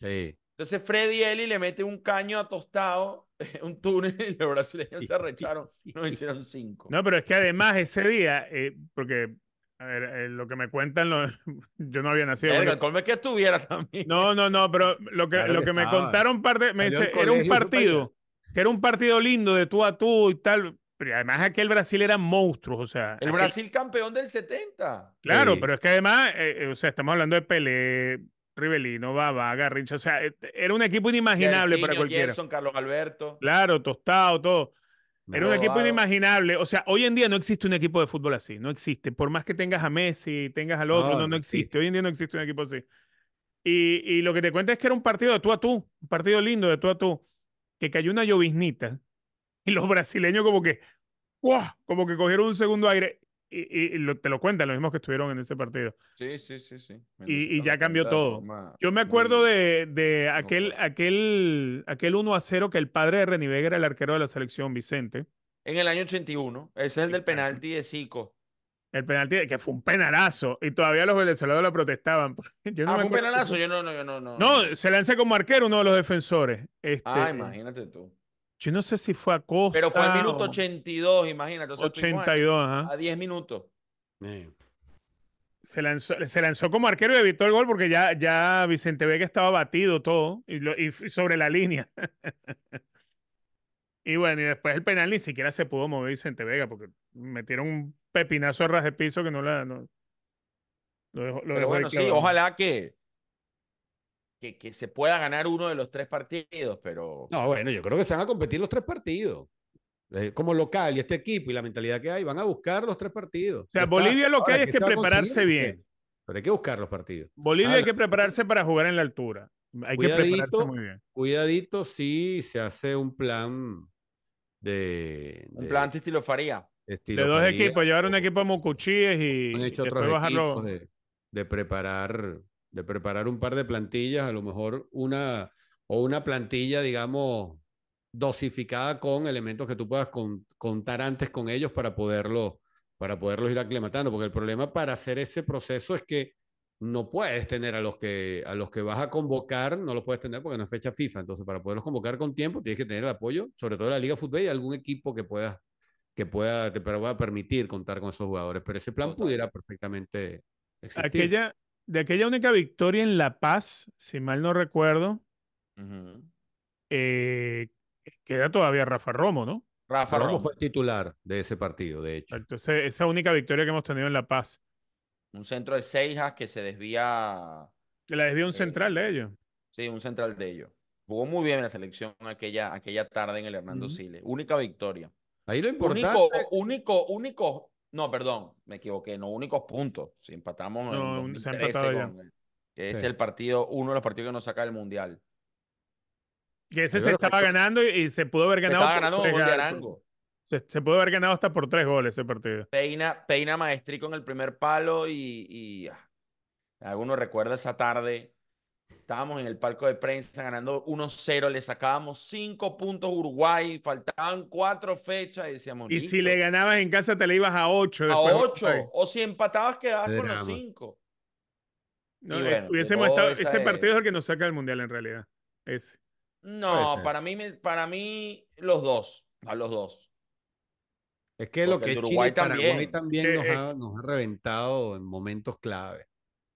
S1: Sí. Entonces Freddy Eli le mete un caño atostado, un túnel, y los brasileños se arrecharon y nos hicieron 5.
S2: No, pero es que además ese día, eh, porque a ver, eh, lo que me cuentan, yo no había nacido. que estuviera también. No, no, no, pero lo que, lo que, me contaron, par de, me dice, era un partido, que era un partido lindo de tú a tú y tal. Pero además aquel Brasil era monstruo, o sea. El Brasil
S1: campeón del 70.
S2: Claro, pero es que además, eh, eh, o sea, estamos hablando de Pelé, Rivelino, Baba, Garrincha, o sea, e, e, era un equipo inimaginable para cualquiera.
S1: Carlos Alberto.
S2: Claro, Tostado, todo. Era un equipo inimaginable. O sea, hoy en día no existe un equipo de fútbol así. No existe. Por más que tengas a Messi, tengas al otro, no, existe. Hoy en día no existe un equipo así. Y, lo que te cuento es que era un partido de tú a tú, un partido lindo de tú a tú, que cayó una lloviznita. Y los brasileños como que, ¡guau! Como que cogieron un segundo aire y, te lo cuentan, los mismos que estuvieron en ese partido.
S1: Sí, sí, sí, sí. Y, ya cambió todo. Yo
S2: me acuerdo de, de, aquel, aquel, aquel 1 a 0 que el padre de Vega era el arquero de la selección, Vicente.
S1: En el año 81. Ese es el del penalti de Zico.
S2: El penalti, que fue un penalazo. Y todavía los venezolanos lo protestaban. Yo no ah, fue un penalazo. Yo no, no, no, no. se lanza como arquero uno de los defensores. Ah, este, ah, imagínate tú. Yo no sé si fue a Costa. Pero fue al minuto
S1: 82, imagínate. 82, ajá. A 10 minutos.
S2: Se lanzó, se lanzó como arquero y evitó el gol porque ya, ya Vicente Vega estaba batido todo y, sobre la línea. y bueno, y después el penal ni siquiera se pudo mover Vicente Vega porque metieron un pepinazo a ras de piso que no la. bueno, sí, ojalá
S1: que, que, se pueda ganar uno de los tres partidos, pero... No,
S3: bueno, yo creo que se van a competir los tres partidos. Eh, como local y este equipo y la mentalidad que hay, van a buscar los tres partidos. O sea, Bolivia lo que hay es que prepararse bien. Pero hay que buscar los partidos. Bolivia hay que
S2: prepararse para jugar en la altura. Hay que prepararse muy bien.
S3: Cuidadito si se hace un plan
S1: de... Un plan estilo Faría.
S3: de dos equipos, llevar un equipo a Mucuchíes y, hecho de preparar de preparar un par de plantillas, a lo mejor una o una plantilla, digamos, dosificada con elementos que tú puedas contar antes con ellos para poderlo para poderlos ir aclimatando, porque el problema para hacer ese proceso es que no puedes tener a los que a los que vas a convocar, no los puedes tener porque no es fecha FIFA, entonces para poderlos convocar con tiempo tienes que tener el apoyo, sobre todo de la Liga Fútbol y algún equipo que pueda que pueda te permitir contar con esos jugadores, pero ese plan pudiera perfectamente existir. Aquella
S2: de aquella única victoria en La Paz, si mal no recuerdo, eh, queda todavía Rafa Romo, ¿no? Rafa Romo, fue titular de ese partido, de hecho. Entonces, esa única victoria que hemos tenido en La Paz.
S1: Un centro de Seijas que se desvía.
S2: Que la desvía un eh, central de ellos.
S1: Sí, un central de ellos. Jugó muy bien en la selección aquella, aquella tarde en el Hernando Siles. Única victoria. Ahí lo importante. Único, único, único no, perdón, me equivoqué, no únicos puntos. Si empatamos no, se que es el partido, uno de los partidos que nos saca del Mundial.
S2: Que ese se estaba ganando y, se pudo haber ganado. Se estaba ganando por Arango. Se, pudo haber ganado hasta por tres goles ese partido.
S1: Peina, peina maestrico en el primer palo y, y ah, alguno recuerda esa tarde Estábamos en el palco de prensa ganando 1-0, le sacábamos cinco puntos Uruguay, faltaban cuatro fechas y decíamos. Y si
S2: le ganabas en casa te le ibas a 8. A 8.
S1: O si empatabas quedabas con los 5.
S2: ese partido es el que nos saca del mundial en realidad. No, para
S1: mí, para mí los dos, a los dos.
S2: Es que lo que Uruguay también, también nos, ha, nos ha reventado en momentos clave.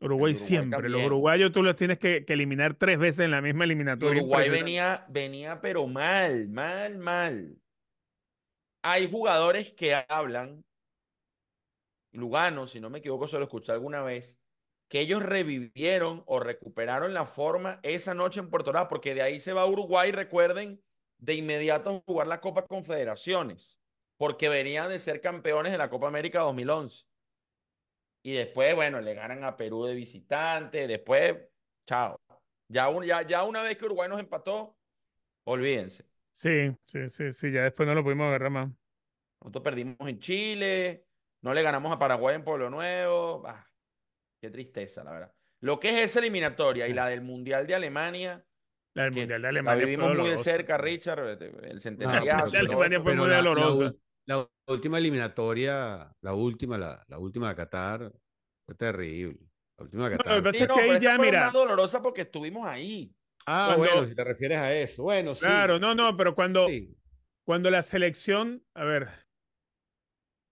S2: Uruguay, siempre. Los uruguayos tú los tienes que, eliminar tres veces en la misma eliminatoria. Uruguay venía,
S1: venía, pero mal, mal, mal. Hay jugadores que hablan, Lugano, si no me equivoco, se lo escuché alguna vez, que ellos revivieron o recuperaron la forma esa noche en Puerto Rico, porque de ahí se va Uruguay, recuerden, de inmediato jugar la Copa Confederaciones, porque venían de ser campeones de la Copa América 2011. Y después, bueno, le ganan a Perú de visitante. Después, chao. Ya, ya, ya una vez que Uruguay nos empató, olvídense.
S2: Sí, sí, sí, sí. Ya después no lo pudimos agarrar más.
S1: Nosotros perdimos en Chile. No le ganamos a Paraguay en Pueblo Nuevo. qué tristeza, la verdad. Lo que es esa eliminatoria y la del Mundial de Alemania. La del Mundial de Alemania. La vivimos muy de cerca, Richard. El centenario. Alemania fue muy
S3: dolorosa la última eliminatoria, la última, la, la última de Qatar,
S2: fue terrible. La última de Qatar. fue ya, mira. más
S1: dolorosa porque estuvimos ahí. Ah, bueno, si te
S2: refieres a eso. Bueno, Claro, no, no, pero cuando, cuando la selección, a ver.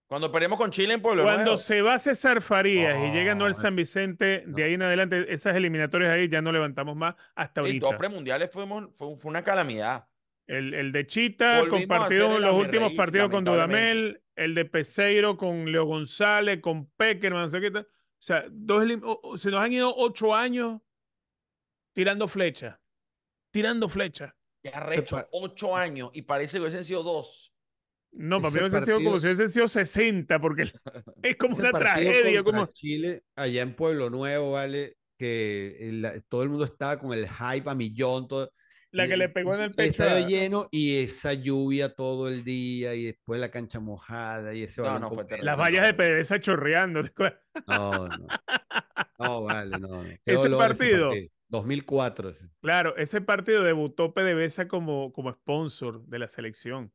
S1: Cuando perdemos con Chile en Pueblo Cuando se
S2: va César Farías y llega ah, Noel San Vicente, de ahí en adelante, esas eliminatorias ahí ya no levantamos más hasta ahorita. Y dos
S1: premundiales fue, fue, una calamidad. El, de Chita, compartido en los últimos partidos con Dudamel,
S2: el de Peseiro con Leo González, con Peque no sé qué tal. O sea, dos, se nos han ido ocho años tirando flecha. Tirando flecha.
S1: Ya recho, ocho años y parece que hubiesen sido dos. No, para mí hubiese sido como si
S2: hubiesen sido 60, porque es como una tragedia. Como...
S3: Chile, allá en Pueblo Nuevo, ¿vale? Que todo el mundo estaba con el hype a millón, todo la que le pegó en el pecho. Estaba ¿eh? lleno y esa lluvia todo el día y después la cancha mojada y ese Las vallas
S2: de PDVSA chorreando.
S3: No, no. No, vale, no. Ese partido, 2004.
S2: Claro, ese partido debutó PDVSA como, como sponsor de la selección.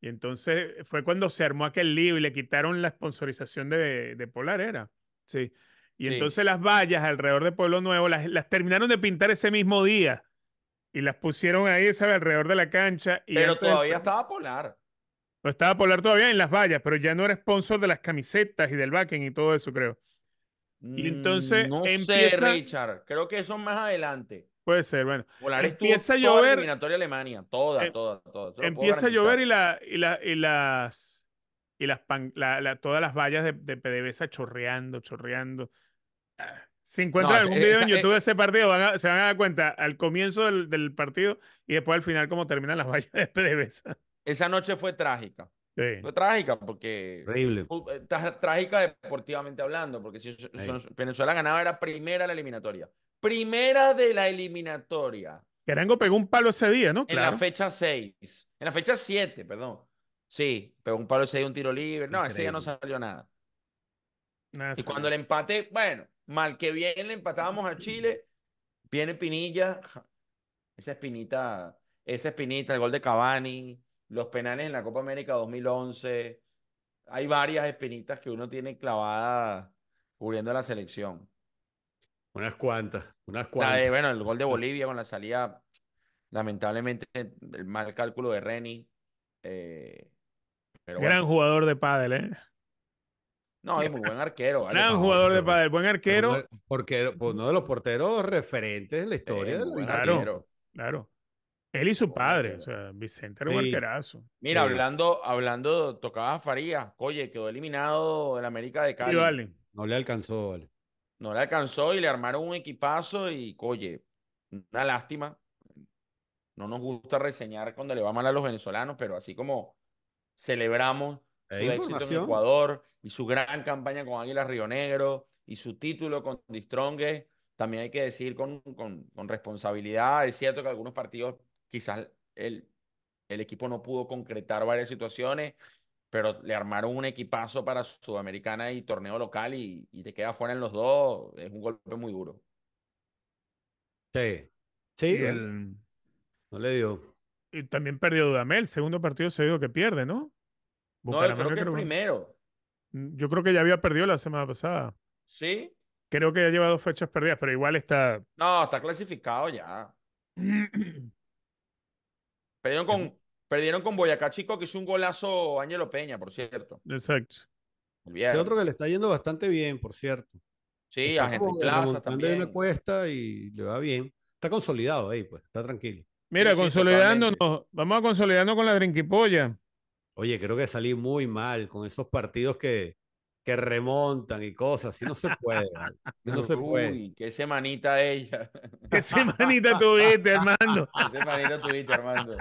S2: Y entonces fue cuando se armó aquel lío y le quitaron la sponsorización de, de Polar, ¿era? Sí. Y entonces las vallas alrededor de Pueblo Nuevo las, las terminaron de pintar ese mismo día y las pusieron ahí, ¿sabes? Alrededor de la cancha. Y pero todavía estaba Polar. No estaba Polar todavía en las vallas, pero ya no era sponsor de las camisetas y del backing y todo eso, creo. Y mm, entonces Richard.
S1: Creo que eso más adelante.
S2: Puede ser, bueno. Polar empieza a llover. Toda eliminatoria
S1: Alemania, toda, em toda, toda. Empieza a llover
S2: y, la, y, la, las. Y las la, todas las vallas de, de PDVSA chorreando, chorreando. Ah, si encuentran algún e, video en YouTube e de ese partido, se van a dar cuenta al comienzo del, partido y después al final cómo terminan las vallas de PDVSA. Esa noche fue trágica. Sí.
S1: Fue trágica porque... Horrible. Eh, trágica deportivamente hablando, porque si Venezuela ganaba era primera la eliminatoria. Primera de la eliminatoria.
S2: Querango pegó un palo ese día, ¿no? En la fecha
S1: 6. En la fecha 7, perdón. Sí, pegó un palo ese día, un tiro libre. No, ese día no salió nada. y cuando el empate, bueno, Mal que bien le empatábamos a Chile. Viene Pinilla. Esa espinita, esa espinita, el gol de Cavani, los penales en la Copa América 2011. Hay varias espinitas que uno tiene clavada cubriendo la selección.
S3: Unas cuantas, unas cuantas.
S1: bueno, el gol de Bolivia con la salida, lamentablemente, el mal cálculo de Reni. Eh, Gran
S2: jugador de pádel, ¿eh?
S1: No, es muy buen arquero. Gran jugador de
S2: pádel, buen arquero. Porque pues, uno de los porteros referentes en la historia. del claro, claro. Él y su padre, Vicente era un arquerazo. Mira,
S1: hablando, hablando, tocaba a Faría. Oye, quedó eliminado en América de Cali.
S2: No le alcanzó,
S1: No le alcanzó y le armaron un equipazo y, oye, una lástima. No nos gusta reseñar cuando le va mal a los venezolanos, pero así como celebramos su eh, Ecuador y su gran campaña con Águila Río Negro y su título con Distrongue, también hay que decir con, con, responsabilidad. Es cierto que algunos partidos quizás el, el equipo no pudo concretar varias situaciones, pero le armaron un equipazo para Sudamericana y torneo local y, te quedas fuera en los dos. Es un golpe muy duro. Sí, sí. Eh, no le dio.
S2: Y también perdió Dudamel, segundo partido se seguido que pierde, ¿no? no, creo que
S1: primero.
S2: Mm, yo creo que ya había perdido la semana pasada. Sí. Creo que ya lleva dos fechas perdidas, pero igual está.
S1: No, está clasificado ya. perdieron, con, perdieron con Boyacá Chico, que hizo un golazo Ángelo Peña, por cierto.
S3: Exacto. Es otro que le está yendo bastante bien, por cierto.
S2: Sí, a gente plaza también.
S3: cuesta y le va bien. Está consolidado ahí, pues, está tranquilo. Mira, consolidándonos,
S2: vamos a consolidando con la drinkipolla Oye,
S3: creo que salí muy mal con esos partidos que, que remontan y cosas. Si no se
S1: puede. no se puede. Uy, qué semanita ella.
S2: Qué semanita tuviste, hermano
S1: Qué semanita tuviste, hermano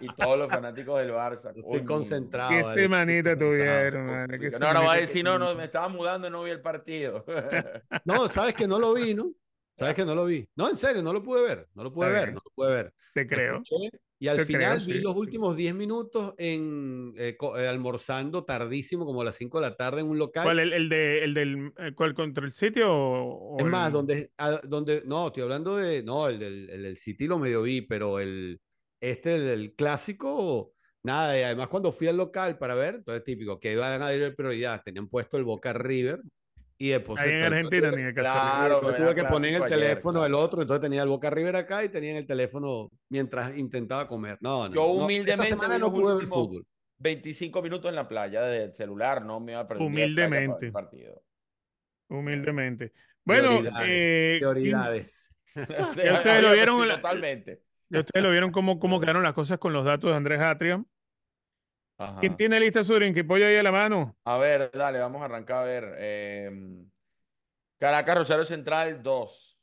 S1: Y todos los fanáticos del Barça. Estoy concentrado.
S2: Qué semanita tuvieron, hermano. No, no, va a decir, no, no, me
S1: estaba mudando y no vi el partido.
S3: No, sabes que no lo vi, ¿no? Sabes que no lo vi. No, en serio, no lo pude ver. No lo pude ver, no lo pude ver. Te creo. Y al final vi los últimos 10 minutos en eh, eh, almorzando tardísimo, como a las 5 de la tarde en un local. ¿Cuál? ¿El,
S2: el de, el del eh, cuál contra el City es más, donde,
S3: ah, donde, no, estoy hablando de, no, el del el, City lo medio vi, pero el, este, del clásico, nada, y además cuando fui al local para ver, todo es típico, que iban a dar prioridad, tenían puesto el Boca River, y después. Ahí en Argentina tenía que Claro, yo tuve que poner el teléfono el otro, entonces tenía el Boca River acá y tenía en el teléfono mientras intentaba comer. No, no. Yo humildemente. No, ver fútbol.
S1: 25 minutos en la playa del celular, no me iba a perder.
S2: Humildemente. El partido. Humildemente. Bueno, prioridades. Eh, ustedes lo vieron.
S1: Totalmente.
S2: ustedes lo vieron cómo, cómo quedaron las cosas con los datos de Andrés Atria. ¿Quién tiene lista, Surin? ¿Qué pollo ahí a la mano?
S1: A ver, dale, vamos a arrancar a ver. Em, Caracas, Rosario Central, 2.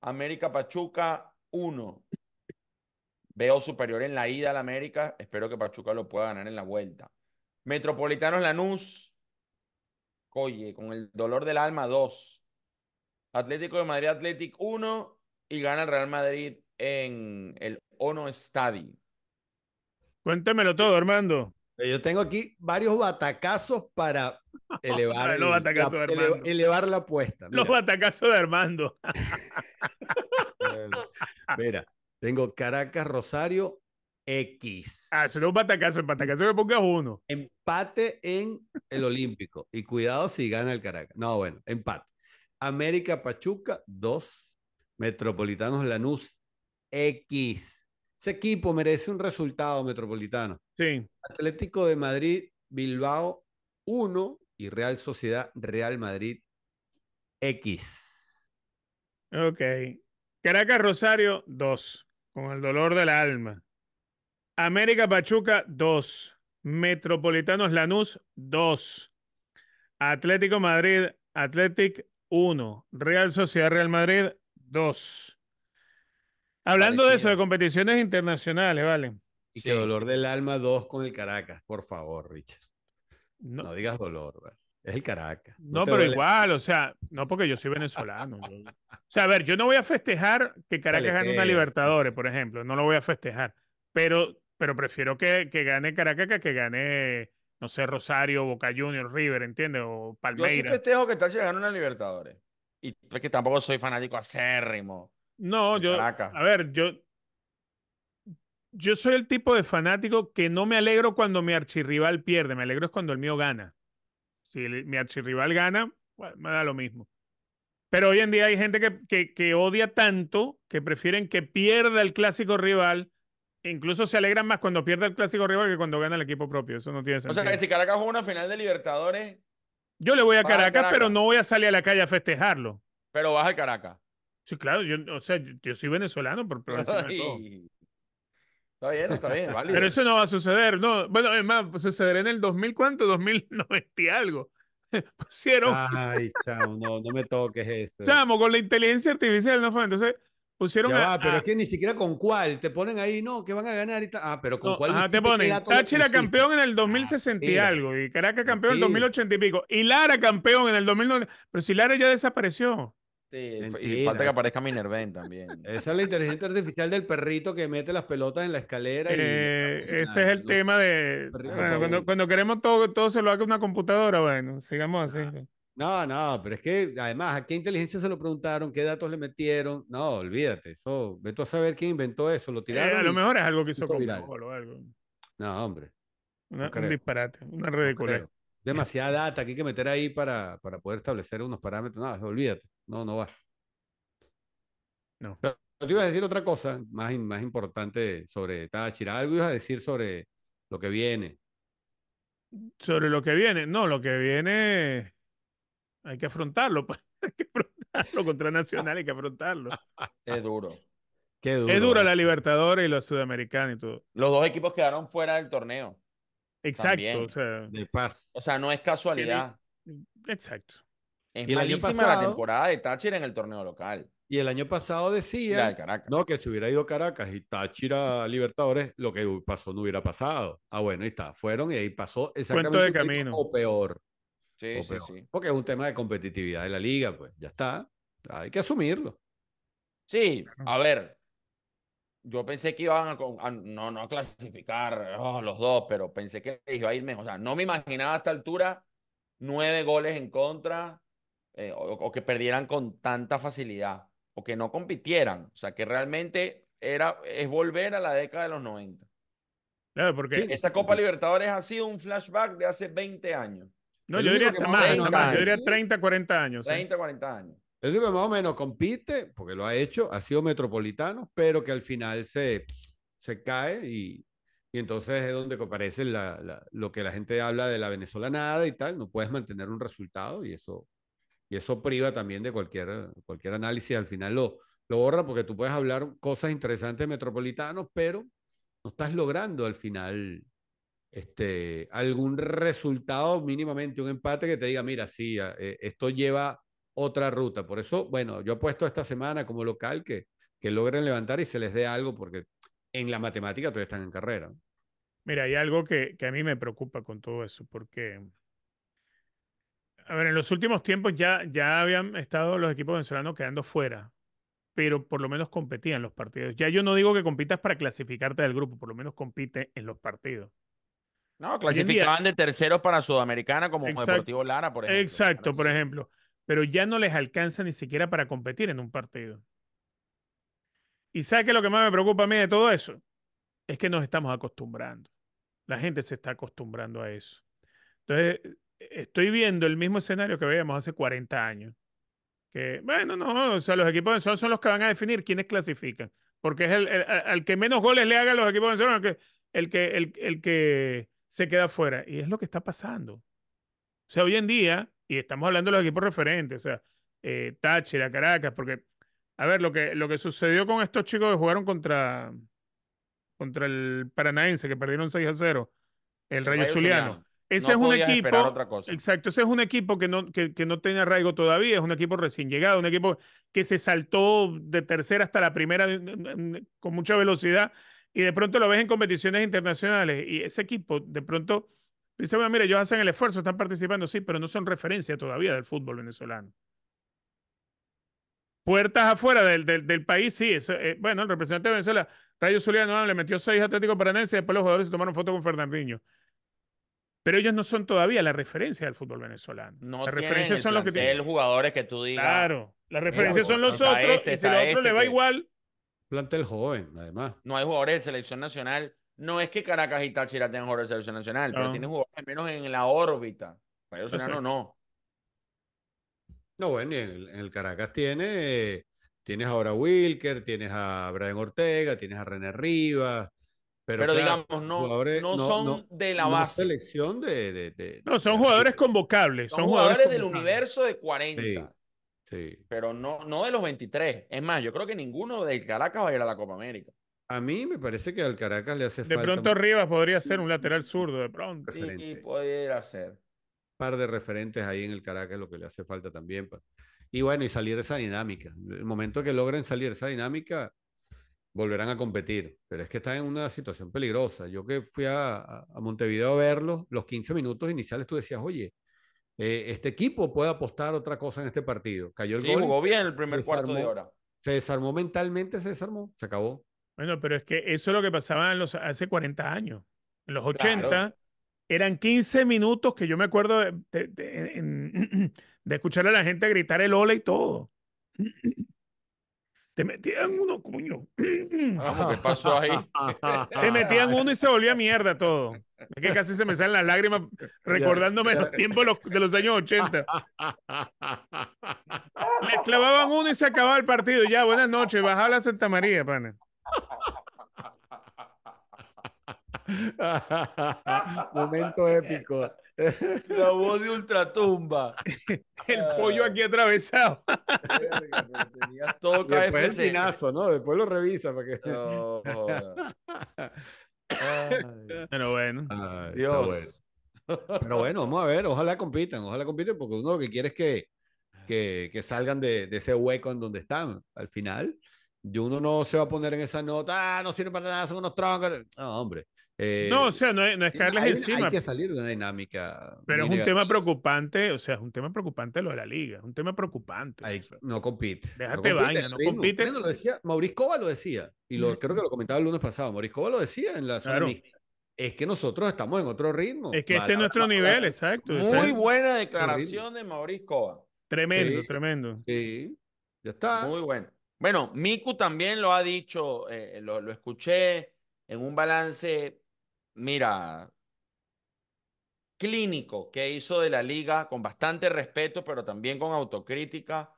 S1: América Pachuca, 1. Veo superior en la ida al América. Espero que Pachuca lo pueda ganar en la vuelta. Metropolitanos Lanús, Oye, con el dolor del alma, 2. Atlético de Madrid, Atlético, 1. Y gana el Real Madrid en el Ono Stadium.
S2: Cuéntemelo todo, Armando.
S3: Eh, yo tengo aquí varios batacazos para elevar, la, apuesta. Los batacazos de Armando. Mira, tengo Caracas Rosario X. Ah, solo un batacazo, el batacazo que pongas uno. Empate en el Olímpico. Y cuidado si gana el Caracas. No, bueno, empate. América Pachuca, dos. Metropolitanos Lanús, X. Ese equipo merece un resultado metropolitano. Sí. Atlético de Madrid, Bilbao 1 y Real Sociedad, Real Madrid
S2: X. Ok. Caracas Rosario 2, con el dolor del alma. América Pachuca 2. Metropolitanos Lanús 2. Atlético Madrid, Atlético, 1. Real Sociedad Real Madrid 2. Hablando de eso, de competiciones internacionales, vale. Y qué dolor del alma dos con el Caracas,
S3: por favor, Richard. No, digas dolor, es el Caracas. No, pero igual,
S2: o sea, no porque yo soy venezolano. O sea, a ver, yo no voy a festejar que Caracas gane una Libertadores, por ejemplo, no lo voy a festejar, pero, pero prefiero que, gane Caracas que gane, no sé, Rosario, Boca Junior, River, ¿entiendes? O Palmeiras. Yo sí
S1: festejo que Táchira gane una Libertadores. Y es pues que tampoco soy fanático acérrimo
S2: no, yo. A ver, yo. Yo soy el tipo de fanático que no me alegro cuando mi archirrival pierde, me alegro es cuando el mío gana. Si mi archirrival gana, me da lo mismo. Pero hoy en día hay gente que, que, odia tanto que prefieren que pierda el clásico rival. E incluso se alegran más cuando pierde el clásico rival que cuando gana el equipo propio. Eso no tiene sentido. O sea, que si Caracas juega una final de Libertadores. Yo le voy a Caracas, pero no voy a salir a la calle a festejarlo. Pero vas a Caracas. Sí, claro, yo, o sea, yo, soy venezolano por, por Está bien, está bien, Pero eso no va a suceder, no. Bueno, es más, pues, sucederá en el 2000, ¿cuánto? 2090 y algo. Pusieron. Ay,
S3: chamo, no, no me toques eso. Chamo,
S2: con la inteligencia artificial, no fue. Entonces, pusieron. Ah, pero es que ni siquiera con cuál. Te ponen ahí, no, que van a ganar y Ah,
S3: pero con cuál. Ah, te ponen. Táchira campeón
S2: en el 2060 ah, y algo. Y Caracas campeón en el 2080 y pico. Y Lara campeón en el 2090. Pero si Lara ya desapareció
S1: y falta que aparezca Minervain también. Esa es la inteligencia
S3: artificial del perrito que mete las pelotas en la escalera.
S2: Eh, ah, ese es el tema de. cuando, queremos todo, todo se lo haga una computadora, bueno, sigamos así. Ah. No, no,
S3: pero es que además, ¿a qué inteligencia se lo preguntaron? ¿Qué datos le metieron? No, olvídate, eso. Ve a saber quién inventó eso, lo eh, tiraron. a lo mejor es algo que hizo con o algo. No, hombre. un
S2: disparate, una red
S3: Demasiada data que hay que meter ahí para, para poder establecer unos parámetros. No, olvídate no, no va. No. Pero te iba a decir otra cosa más, más importante sobre Táchira. Algo ibas a decir sobre lo que viene.
S2: Sobre lo que viene. No, lo que viene hay que afrontarlo. Pues, hay que afrontarlo contra Nacional, hay que afrontarlo. Es duro. Qué duro. Es duro ¿eh? la Libertadores y los Sudamericanos y todo.
S1: Los dos equipos quedaron fuera del torneo.
S2: Exacto.
S1: de paz. O sea, no es casualidad. Exacto. Es malísima la temporada de Táchira en el torneo local.
S3: Y el año pasado decía no, que si hubiera ido Caracas y Táchira Libertadores, lo que pasó no hubiera pasado. Ah, bueno, ahí está. Fueron y ahí pasó exactamente de camino. o peor.
S1: Sí, sí, sí.
S3: Porque es un tema de competitividad
S1: de la liga, pues ya
S3: está. Hay que asumirlo.
S1: Sí, a ver. Yo pensé que iban a, no, no clasificar oh, los dos, pero pensé que iba a ir mejor. O sea, no me imaginaba a esta altura nueve goles en contra, eh, o, que perdieran con tanta facilidad, o que no compitieran. O sea, que realmente era, es volver a la década de los 90. Claro, porque... esta Copa Libertadores ha sido un flashback de hace 20 años.
S2: No, yo diría, más, más, yo diría, 30, 40
S3: años. 30, 40 años. Es que más o menos compite, porque lo ha hecho, ha sido metropolitano, pero que al final se, se cae y, y entonces es donde aparece lo que la gente habla de la venezolanada y tal. No puedes mantener un resultado y eso y eso priva también de cualquier, cualquier análisis. Al final lo, lo borra porque tú puedes hablar cosas interesantes de metropolitanos, pero no estás logrando al final este, algún resultado, mínimamente un empate que te diga, mira, sí, eh, esto lleva otra ruta. Por eso, bueno, yo apuesto esta semana como local que, que logren levantar y se les dé algo porque en la matemática todavía están en carrera.
S2: Mira, hay algo que, que a mí me preocupa con todo eso, porque a ver, en los últimos tiempos ya, ya habían estado los equipos venezolanos quedando fuera, pero por lo menos competían los partidos. Ya yo no digo que compitas para clasificarte del grupo, por lo menos compite en los partidos. No, clasificaban de terceros para Sudamericana como Deportivo Lara, por ejemplo. Exacto, por ejemplo. Pero ya no les alcanza ni siquiera para competir en un partido. Y ¿sabes qué lo que más me preocupa a mí de todo eso? Es que nos estamos acostumbrando. La gente se está acostumbrando a eso. Entonces, estoy viendo el mismo escenario que veíamos hace 40 años. Que, bueno, no, o sea, los equipos venezolanos son los que van a definir quiénes clasifican. Porque es el, al que menos goles le hagan los equipos de el que, el que, el, que se queda fuera. Y es lo que está pasando. O sea, hoy en día, y estamos hablando de los equipos referentes, o sea, eh, Táchira, Caracas, porque, a ver, lo que, lo que sucedió con estos chicos que jugaron contra, contra el Paranaense, que perdieron 6 a 0, el Rayo, Zuliano. Ese es un equipo. Exacto, ese es un equipo que no, que, no tiene arraigo todavía, es un equipo recién llegado, un equipo que se saltó de tercera hasta la primera con mucha velocidad y de pronto lo ves en competiciones internacionales y ese equipo de pronto dice, bueno, mire ellos hacen el esfuerzo, están participando, sí, pero no son referencia todavía del fútbol venezolano. Puertas afuera del, del, país, sí. Eh, bueno, el representante de Venezuela, Rayo Zuliano, ah, le metió seis Atlético Paranense y después los jugadores se tomaron foto con Fernandinho. Pero ellos no son todavía la referencia del fútbol venezolano. No referencia son los que tienen.
S1: jugadores que tú digas. Claro, las referencias son los otros. y este, si a los otros este le va igual. igual.
S2: Plantel
S3: joven, además.
S1: No hay jugadores de selección nacional. No es que Caracas y Táchira tengan jugadores de selección nacional, pero tienen jugadores al menos en la órbita. Para ellos no,
S3: no. No, bueno, en el, Caracas tiene. tienes ahora a Wilker, tienes a Brian Ortega, tienes a René Rivas pero, digamos, no, son de la base. Selección de, no,
S2: son jugadores convocables.
S3: Son, jugadores,
S1: del universo de 40. Pero no, no de los 23. Es más, yo creo que ninguno del Caracas va a ir a la Copa América. A mí me parece que al Caracas
S2: le hace falta. De pronto Rivas podría ser un lateral zurdo, de pronto. Sí,
S1: y, podría ser. Un
S3: par de referentes ahí en el Caracas, lo que le hace falta también. Pues. Y bueno, y salir de esa dinámica. El momento que logren salir de esa dinámica, volverán a competir. Pero es que está en una situación peligrosa. Yo que fui a, Montevideo a verlo, los 15 minutos iniciales tú decías, oye, eh, este equipo puede apostar otra cosa en este partido. Cayó el sí, gol. Jugó bien el primer cuarto de hora. Se desarmó mentalmente, se desarmó, se acabó.
S2: Bueno, pero es que eso es lo que pasaba en los, hace 40 años. En los 80 eran 15 minutos que yo me acuerdo de, de escuchar a la gente gritar el ole y todo. te metían uno, coño. pasó ahí? te metían uno y se volvía mierda todo. Es que casi se me salen las lágrimas recordándome los tiempos de los años 80. Me clavaban uno y se acababa el partido. Ya, buenas noches, bajaba la Santa María, pana.
S3: Momento épico.
S2: La voz de Ultratumba. El pollo aquí atravesado. Después
S3: ¿no? Después lo revisa para que.
S2: Pero bueno.
S3: Pero bueno, vamos a ver, ojalá compitan, ojalá compiten porque uno lo que quiere es que, que, salgan de, ese hueco en donde están. Al final, y uno no se va a poner en esa nota, ah, no sirve para nada, son unos troncos. No, hombre
S2: eh, no, o sea, no, es eh, caerles encima. Hay que salir de una dinámica. Pero es un tema preocupante, o sea, es un tema preocupante lo de la liga, es un tema preocupante. no compite. Déjate no este vaina, no compite. Mauricio lo
S3: decía, lo decía, y lo, creo que lo comentaba el lunes pasado, Cova lo decía en la zona Es que nosotros estamos en otro
S1: ritmo. Es que este es nuestro nivel, exacto. Muy buena declaración de Cova. Tremendo, tremendo. Sí, ya está. Muy bueno. Bueno, Miku también lo ha dicho, eh, lo escuché en un balance mira, clínico que hizo de la liga con bastante respeto, pero también con autocrítica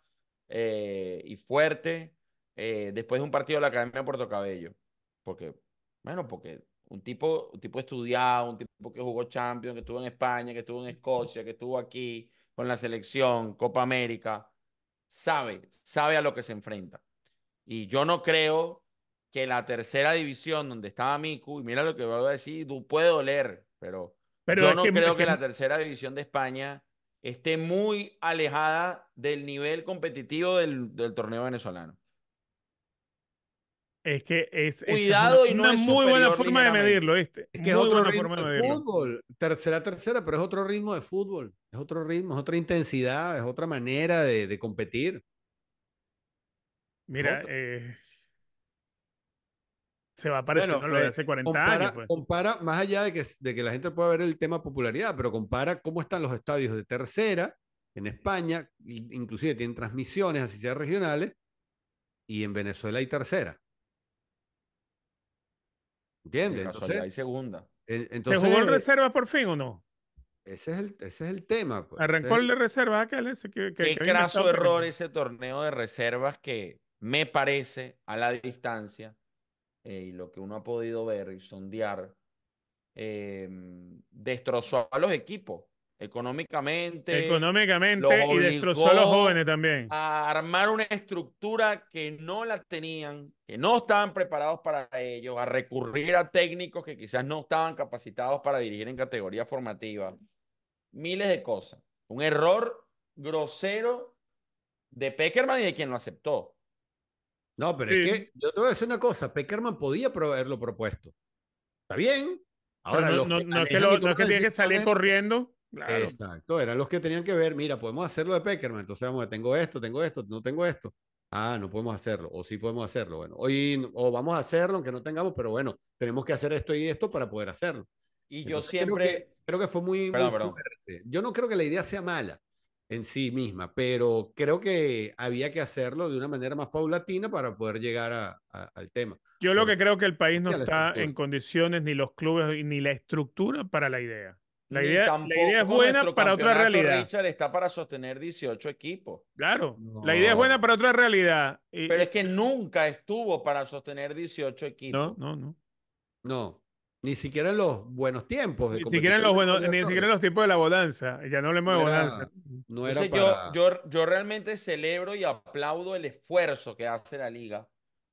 S1: eh, y fuerte eh, después de un partido de la Academia de Puerto Cabello. Porque, bueno, porque un tipo, un tipo estudiado, un tipo que jugó Champions, que estuvo en España, que estuvo en Escocia, que estuvo aquí con la selección, Copa América, sabe, sabe a lo que se enfrenta. Y yo no creo que la tercera división donde estaba Miku, y mira lo que voy a decir, puede doler, pero, pero yo no creo que, la tercera división de España esté muy alejada del nivel competitivo del, torneo venezolano.
S2: Es que es, una, muy buena forma de medirlo,
S1: este.
S3: Es que es otro ritmo forma de, fútbol. Tercera, tercera, pero es otro ritmo de fútbol. Es otro ritmo, es otra intensidad, es otra manera de, de competir.
S2: Mira, eh, se va a aparecer lo pues, de hace 40 años. Pues.
S3: Compara, más allá de que, de que la gente pueda ver el tema popularidad, pero compara cómo están los estadios de tercera en España, inclusive tienen transmisiones, así sea regionales, y en Venezuela hay tercera. ¿Entiendes? Entonces, hay segunda. entonces, ¿Se jugó en eh,
S2: reserva por fin o no?
S3: Ese es el, ese es el
S2: tema. Pues. Arrancó el de reserva ah, que, Qué graso error ese
S1: torneo de reservas que me parece a la distancia eh, y lo que uno ha podido ver y sondear, eh, destrozó a los equipos económicamente. Económicamente y destrozó a los jóvenes también. A armar una estructura que no la tenían, que no estaban preparados para ello, a recurrir a técnicos que quizás no estaban capacitados para dirigir en categoría formativa. Miles de cosas. Un error grosero de Peckerman y de quien lo aceptó. No, pero es que yo te voy a decir una cosa,
S3: Peckerman podía haberlo propuesto. Está bien. Ahora, no, es que, tenían que salir corriendo.
S2: Exacto,
S3: eran los que tenían que ver, mira, podemos hacerlo de Peckerman, entonces vamos, tengo esto, tengo esto, no tengo esto. Ah, no podemos hacerlo, o sí podemos hacerlo, bueno, hoy, o vamos a hacerlo, aunque no tengamos, pero bueno, tenemos que hacer esto y esto para poder hacerlo.
S1: Y yo siempre...
S3: Creo que, fue muy, fuerte. Yo no creo que la idea sea mala, en sí misma, pero creo que había que hacerlo de una manera más paulatina para poder llegar al tema.
S2: Yo lo que creo que el país no está en condiciones, ni los clubes, ni la estructura para la idea. La idea, es buena para otra realidad.
S1: Richard está para sostener 18 equipos. Claro, la idea es buena para otra realidad. Pero es que nunca estuvo para sostener
S2: 18 equipos.
S3: No, no, no. No, ni siquiera en los buenos tiempos. ni siquiera en los
S2: ni siquiera los tiempos de la bonanza. Ya no hablemos de bonanza. No era yo, yo, yo
S1: realmente celebro y aplaudo el esfuerzo que hace la liga.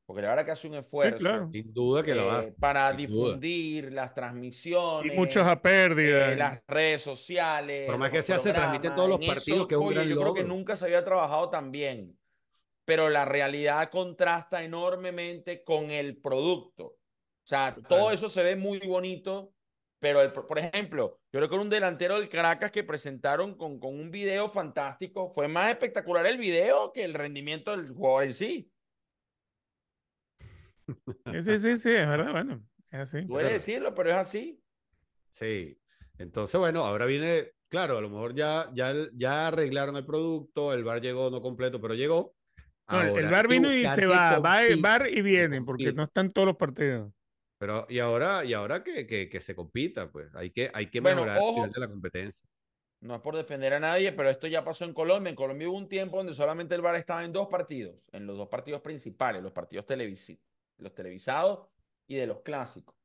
S1: Porque la verdad que hace un esfuerzo.
S2: Sin duda que lo eh, hace.
S1: Para difundir las transmisiones. Y muchos
S2: a pérdida.
S1: Eh, las redes sociales. Por más que sea, se transmiten todos los partidos, que es un Yo creo que nunca se había trabajado tan bien. Pero la realidad contrasta enormemente con el producto. O sea, ah, todo eso se ve muy bonito, pero por ejemplo, yo creo que un delantero del Caracas que presentaron con, con un video fantástico, fue más espectacular el video que el rendimiento del jugador en sí.
S2: Sí, sí, sí, es verdad, bueno, es así. Puede decirlo, pero es así.
S3: Sí, entonces bueno, ahora viene, claro, a lo mejor ya, ya, ya arreglaron el producto, el bar llegó no completo, pero llegó. el bar vino y se va, va el bar y viene, porque no
S2: están todos los partidos.
S3: Pero, y ahora, y ahora que, se compita, pues hay que, hay que mejorar la competencia.
S1: No es por defender a nadie, pero esto ya pasó en Colombia. En Colombia hubo un tiempo donde solamente el bar estaba en dos partidos, en los dos partidos principales, los partidos los televisados y de los clásicos.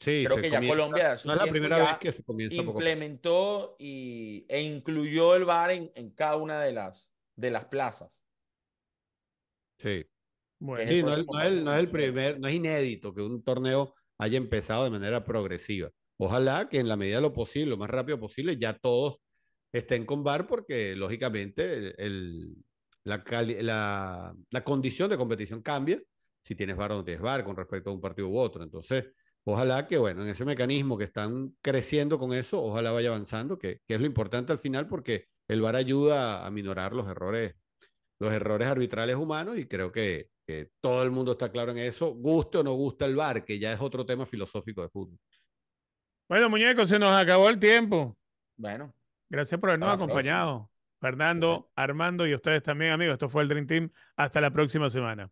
S1: Sí, creo que ya Colombia no es la primera vez que se comienza implementó y, e incluyó el bar en, en, cada una de las, de las plazas. Sí sí, no,
S3: el, no, es primer, no es inédito que un torneo haya empezado de manera progresiva. Ojalá que en la medida de lo posible, lo más rápido posible, ya todos estén con VAR porque lógicamente el, la, la, condición de competición cambia si tienes VAR o no tienes VAR con respecto a un partido u otro. Entonces, ojalá que, bueno, en ese mecanismo que están creciendo con eso, ojalá vaya avanzando, que, que es lo importante al final porque el VAR ayuda a minorar los errores los errores arbitrales humanos y creo que, todo el mundo está claro en eso. Gusto o no gusta el bar que ya es otro tema filosófico de fútbol.
S2: Bueno, muñeco, se nos acabó el tiempo. Bueno. Gracias por habernos acompañado. Fernando, Armando y ustedes también, amigos. Esto fue el Dream Team. Hasta la próxima semana.